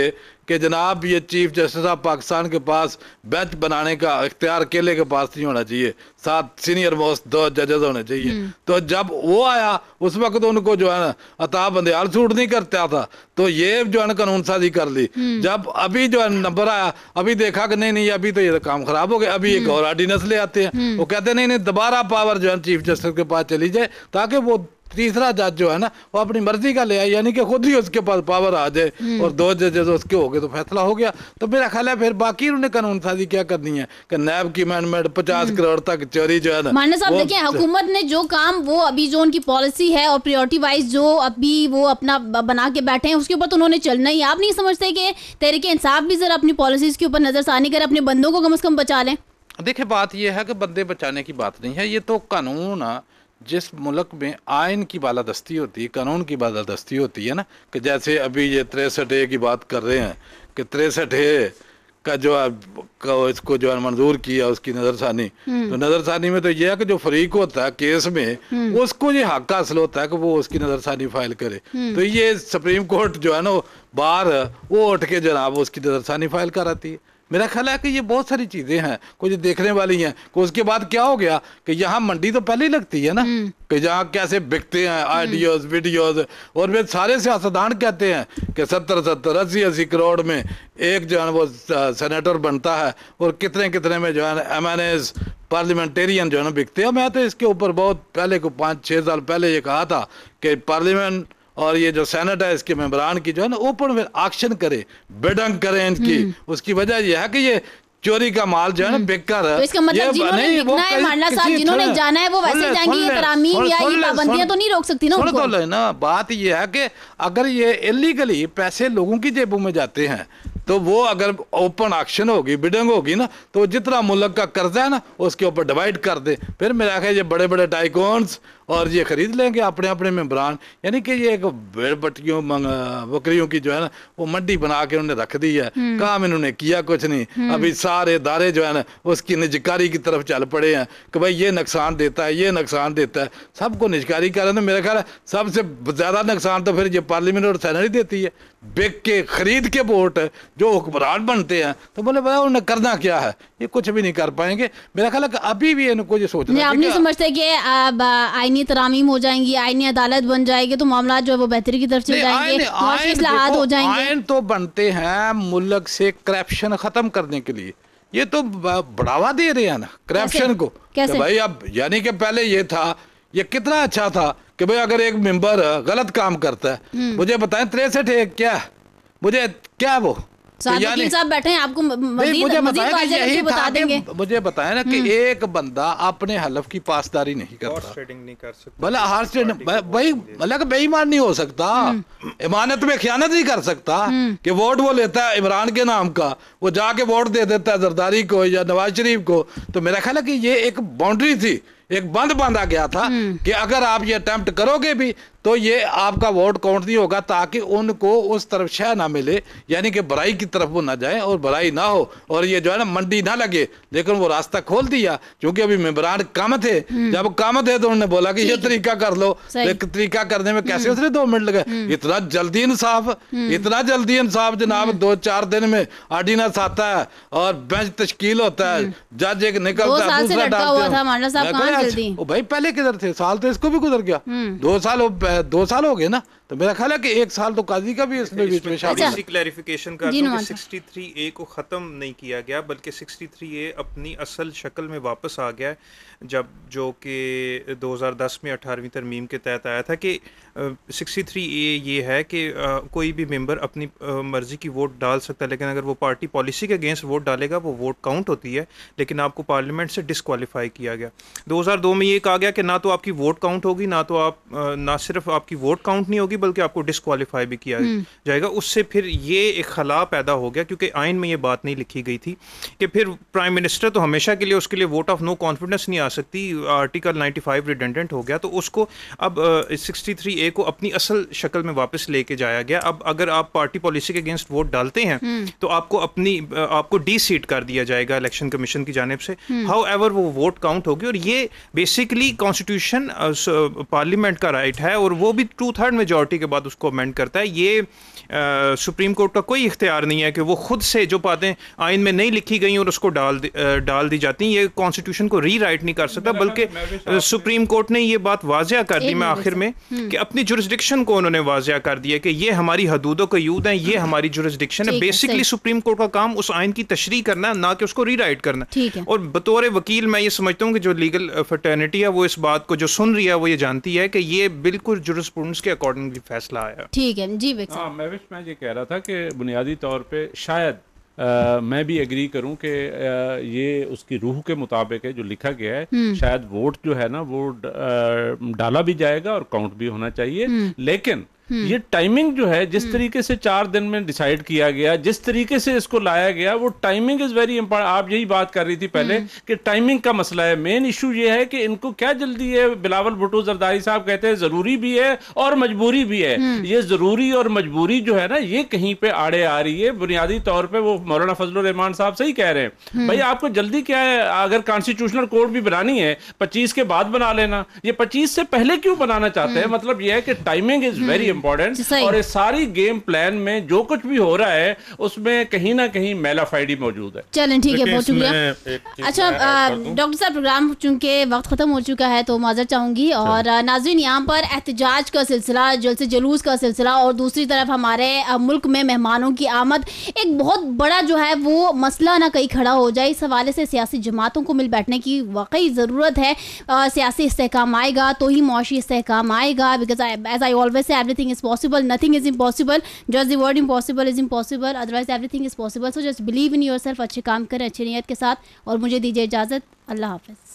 कि जनाब ये चीफ जस्टिस ऑफ पाकिस्तान के पास बेंच बनाने का इख्तियार अकेले के पास नहीं होना चाहिए सात सीनियर मोस्ट दो जजेस होने चाहिए हम्म। तो जब वो आया उस वक्त तो उनको जो है ना अता बंदयाल सूट नहीं करता था तो ये जो है ना कानून साजी कर ली हम्म। जब अभी जो है नंबर आया अभी देखा कि नहीं नहीं अभी तो ये काम खराब हो गया अभी एक हम्म। और ऑर्डिनेंस ले आते हैं वो कहते नहीं नहीं दोबारा पावर जो है चीफ जस्टिस के पास चली जाए ताकि वो तीसरा जज जो है ना वो अपनी मर्जी का ले आए यानी कि खुद ही उसके पास पावर आ जाए और दो जजेस उसके हो गए तो फैसला हो गया तो मेरा ख्याल है फिर बाकी उन्होंने कानून साजी क्या करनी है कि नैब की अमेंडमेंट पचास हम्म। करोड़ तक चोरी जो है ना मानना साहब देखिए हुकूमत ने जो काम वो अभी जो उनकी पॉलिसी है और प्रियोरिटी वाइज जो अभी वो अपना बना के बैठे हैं उसके ऊपर तो उन्होंने चलना ही आप नहीं समझते कि तहरीके इंसाफ भी जरा अपनी पॉलिसीज के ऊपर नजर सानी कर अपने बंदों को कम अज कम बचा लें देखिए बात यह है कि बंदे बचाने की बात नहीं है ये तो कानून जिस मुल्क में आयन की बालादस्ती होती है कानून की बालादस्ती होती है ना कि जैसे अभी ये तिरसठ ए की बात कर रहे हैं कि तिरसठ ए का जो का इसको जो है मंजूर किया उसकी नज़रसानी हम्म। तो नज़रसानी में तो यह है कि जो फरीक होता है केस में हम्म। उसको ये हक हासिल होता है कि वो उसकी नज़रसानी फाइल करे हम्म। तो ये सुप्रीम कोर्ट जो है ना बार वो उठ के जनाब उसकी नज़रसानी फाइल कराती है मेरा ख्याल है कि ये बहुत सारी चीज़ें हैं कुछ देखने वाली हैं कि उसके बाद क्या हो गया कि यहाँ मंडी तो पहले ही लगती है ना हम्म। कि जहाँ कैसे बिकते हैं हम्म। आइडियोज वीडियोज और वे सारे सियासतदान कहते हैं कि सत्तर सत्तर अस्सी अस्सी करोड़ में एक जो है वो सेनेटर बनता है और कितने कितने में जो है एम एन पार्लियामेंटेरियन जो है ना बिकते हैं मैं तो इसके ऊपर बहुत पहले को पाँच छः साल पहले ये कहा था कि पार्लियामेंट और ये जो सैनिटाइज के इसके मेम्बरान की जो है ना ओपन में एक्शन करे बेडंग करें इनकी हम्म। उसकी वजह यह है कि ये चोरी का माल जो है ना हम्म। बेकार है तो इसका मतलब जिन्होंने बिकना है मारना साहब जिन्होंने जाना है वो वैसे जाएंगे ये तरामीम या ये पाबंदियां तो नहीं रोक सकती ना उनको तो ना बात ये है कि अगर ये इलीगली पैसे लोगों की जेबों में जाते हैं तो वो अगर ओपन ऑक्शन होगी बिडिंग होगी ना तो जितना मुल्क का कर्जा है ना उसके ऊपर डिवाइड कर दे फिर मेरा ख्याल ये बड़े बड़े टाइकॉन्स और ये ख़रीद लेंगे अपने अपने मेम्बरान यानी कि ये एक भेड़ बटियों बकरियों की जो है ना वो मंडी बना के उन्होंने रख दी है हम्म। काम इन्होंने किया कुछ नहीं हम्म। अभी सारे दारे जो है ना उसकी निजकारी की तरफ चल पड़े हैं कि भाई ये नुकसान देता है ये नुकसान देता है सबको निजकारी कर रहे हैं तो मेरा ख्याल है सबसे ज़्यादा नुकसान तो फिर ये पार्लियामेंट और सैनरी देती है बिक के खरीद के वोट जो हुक्मरान बनते हैं तो बोले भाई उन्हें करना क्या है ये कुछ भी नहीं कर पाएंगे मेरा ख्याल है अभी भी इनको ये सोचना आप नहीं समझते कि आईनी तरामीम हो जाएंगी आईनी अदालत बन जाएगी तो मामला जो है वो बेहतरी की तरफ से जाएंगे आयन, तो हो जाएंगे आयन तो बनते हैं मुल्क से करप्शन खत्म करने के लिए ये तो बढ़ावा दे रहे हैं ना करप्शन को भाई अब यानी कि पहले ये था ये कितना अच्छा था कि भाई अगर एक मेंबर गलत काम करता है हम्म। मुझे बताएं तिरसठ एक क्या मुझे क्या वो तो साहब बैठे हैं आपको मुझे बताएं बता देंगे मुझे बताएं ना कि हम्म। एक बंदा अपने हलफ की पासदारी नहीं करता कर सकता भला हार्स भाई मतलब बेईमान नहीं हो सकता हम्म। इमानत में ख्यानत नहीं कर सकता कि वोट वो लेता है इमरान के नाम का वो जाके वोट दे देता है जरदारी को या नवाज शरीफ को तो मेरा ख्याल है कि ये एक बाउंड्री थी एक बंद बांधा गया था हम्म। कि अगर आप ये अटेम्प्ट करोगे भी तो ये आपका वोट काउंट नहीं होगा ताकि उनको उस तरफ शह ना मिले यानी कि बराई की तरफ वो ना जाए और बराई ना हो और ये जो है ना मंडी ना लगे लेकिन वो रास्ता खोल दिया क्योंकि अभी मेम्बरान कम थे हम्म। जब कम थे तो उन्होंने बोला कि ये तरीका कर लो तरीका करने में कैसे हम्म। उसने दो मिनट लगे हम्म। इतना जल्दी इंसाफ इतना जल्दी इंसाफ जनाब दो चार दिन में ऑर्डिनेंस आता है और बेंच तश्कील होता है जज एक निकलता है दूसरा भाई पहले किधर थे साल तो इसको भी गुजर गया दो साल दो साल हो गए ना तो मेरा ख्याल है कि एक साल तो काजी का भी इसमें बीच में शामिल क्लैरिफिकेशन कर दूं कि 63 ए को ख़त्म नहीं किया गया बल्कि 63 ए अपनी असल शक्ल में वापस आ गया जब जो कि 2010 में 18वीं तरमीम के तहत आया था कि 63 ए ये है कि कोई भी मेंबर अपनी मर्ज़ी की वोट डाल सकता है लेकिन अगर वो पार्टी पॉलिसी के अगेंस्ट वोट डालेगा वो वोट काउंट होती है लेकिन आपको पार्लियामेंट से डिसक्वालीफाई किया गया दो में ये कहा गया कि ना तो आपकी वोट काउंट होगी ना तो आप ना सिर्फ सिर्फ आपकी वोट काउंट नहीं होगी बल्कि आपको डिसक्वालीफाई भी किया हम्म। जाएगा उससे फिर ये एक खला पैदा हो गया क्योंकि आइन में ये बात नहीं लिखी गई थी कि फिर प्राइम मिनिस्टर तो हमेशा के लिए उसके लिए वोट ऑफ नो कॉन्फिडेंस नहीं आ सकती आर्टिकल फाइव रिडेंडेंट हो गया तो उसको अब सिक्सटी थ्री ए को अपनी असल शक्ल में वापस लेके जाया गया अब अगर आप पार्टी पॉलिसी के अगेंस्ट वोट डालते हैं हम्म। तो आपको अपनी आपको डी सीट कर दिया जाएगा इलेक्शन कमीशन की जानब से हाउ हम्म। एवर वो वोट काउंट होगी और ये बेसिकली कॉन्स्टिट्यूशन पार्लियामेंट का राइट है और और वो भी टू थर्ड मेजोरिटी के बाद उसको अमेंड करता है ये आ, सुप्रीम कोर्ट का कोई इख्तियार नहीं है कि वो खुद से जो बातें आइन में नहीं लिखी गई और उसको डाल दी, डाल दी जाती ये कॉन्स्टिट्यूशन को री राइट नहीं कर सकता बल्कि सुप्रीम कोर्ट ने ये बात वाजिया कर दी मैं आखिर में हम्म। कि अपनी जुरिस्डिक्शन को उन्होंने वाजिया कर दिया कि ये हमारी हदूदों का यूद हम्म। है ये हमारी जुरिस्डिक्शन है बेसिकली सुप्रीम कोर्ट का काम उस आइन की तशरी करना है ना कि उसको री राइट करना और बतौर वकील मैं ये समझता हूँ कि जो लीगल फटर्निटी है वो इस बात को जो सुन रही है वो ये जानती है कि ये बिल्कुल जुरिस्प्रूडेंस के अकॉर्डिंगली फैसला आया ठीक है जी हाँ मैं विश मैं ये कह रहा था कि बुनियादी तौर पे शायद आ, मैं भी एग्री करूं कि ये उसकी रूह के मुताबिक है जो लिखा गया है हम्म। शायद वोट जो है ना वो डाला भी जाएगा और काउंट भी होना चाहिए हम्म। लेकिन हम्म। ये टाइमिंग जो है जिस हम्म। तरीके से चार दिन में डिसाइड किया गया जिस तरीके से इसको लाया गया वो टाइमिंग इज वेरी इंपॉर्टेंट आप यही बात कर रही थी पहले हम्म। कि टाइमिंग का मसला है मेन इशू ये है कि इनको क्या जल्दी है बिलावल भुटो जरदारी साहब कहते हैं जरूरी भी है और मजबूरी भी है ये जरूरी और मजबूरी जो है ना ये कहीं पे आड़े आ रही है बुनियादी तौर पर वो मौलाना फजल रहमान साहब सही कह रहे हैं भाई आपको जल्दी क्या है अगर कॉन्स्टिट्यूशनल कोर्ट भी बनानी है पच्चीस के बाद बना लेना ये पच्चीस से पहले क्यों बनाना चाहते हैं मतलब ये है कि टाइमिंग इज वेरी इंपॉर्टेंट और इस सारी गेम प्लान में जो कुछ भी हो रहा है उसमें कहीं ना कहीं मेलाफाइडी मौजूद है चलें ठीक है बहुत शुक्रिया अच्छा डॉक्टर साहब प्रोग्राम चूंकि वक्त ख़त्म हो चुका है तो माजर चाहूंगी अच्छा। और नाजिन यहाँ पर एहतजाज का सिलसिला से जुलूस का सिलसिला और दूसरी तरफ हमारे मुल्क में मेहमानों की आमद एक बहुत बड़ा जो है वो मसला ना कहीं खड़ा हो जाए इस हवाले से सियासी जमातों को मिल बैठने की वाकई ज़रूरत है सियासी इसकाम आएगा तो ही मुशी इसकाम आएगा because as I always every everything is possible nothing is impossible just the word impossible is impossible otherwise everything is possible so just believe in yourself अच्छे काम करें अच्छी नीयत के साथ और मुझे दीजिए इजाज़त अल्लाह हाफिज़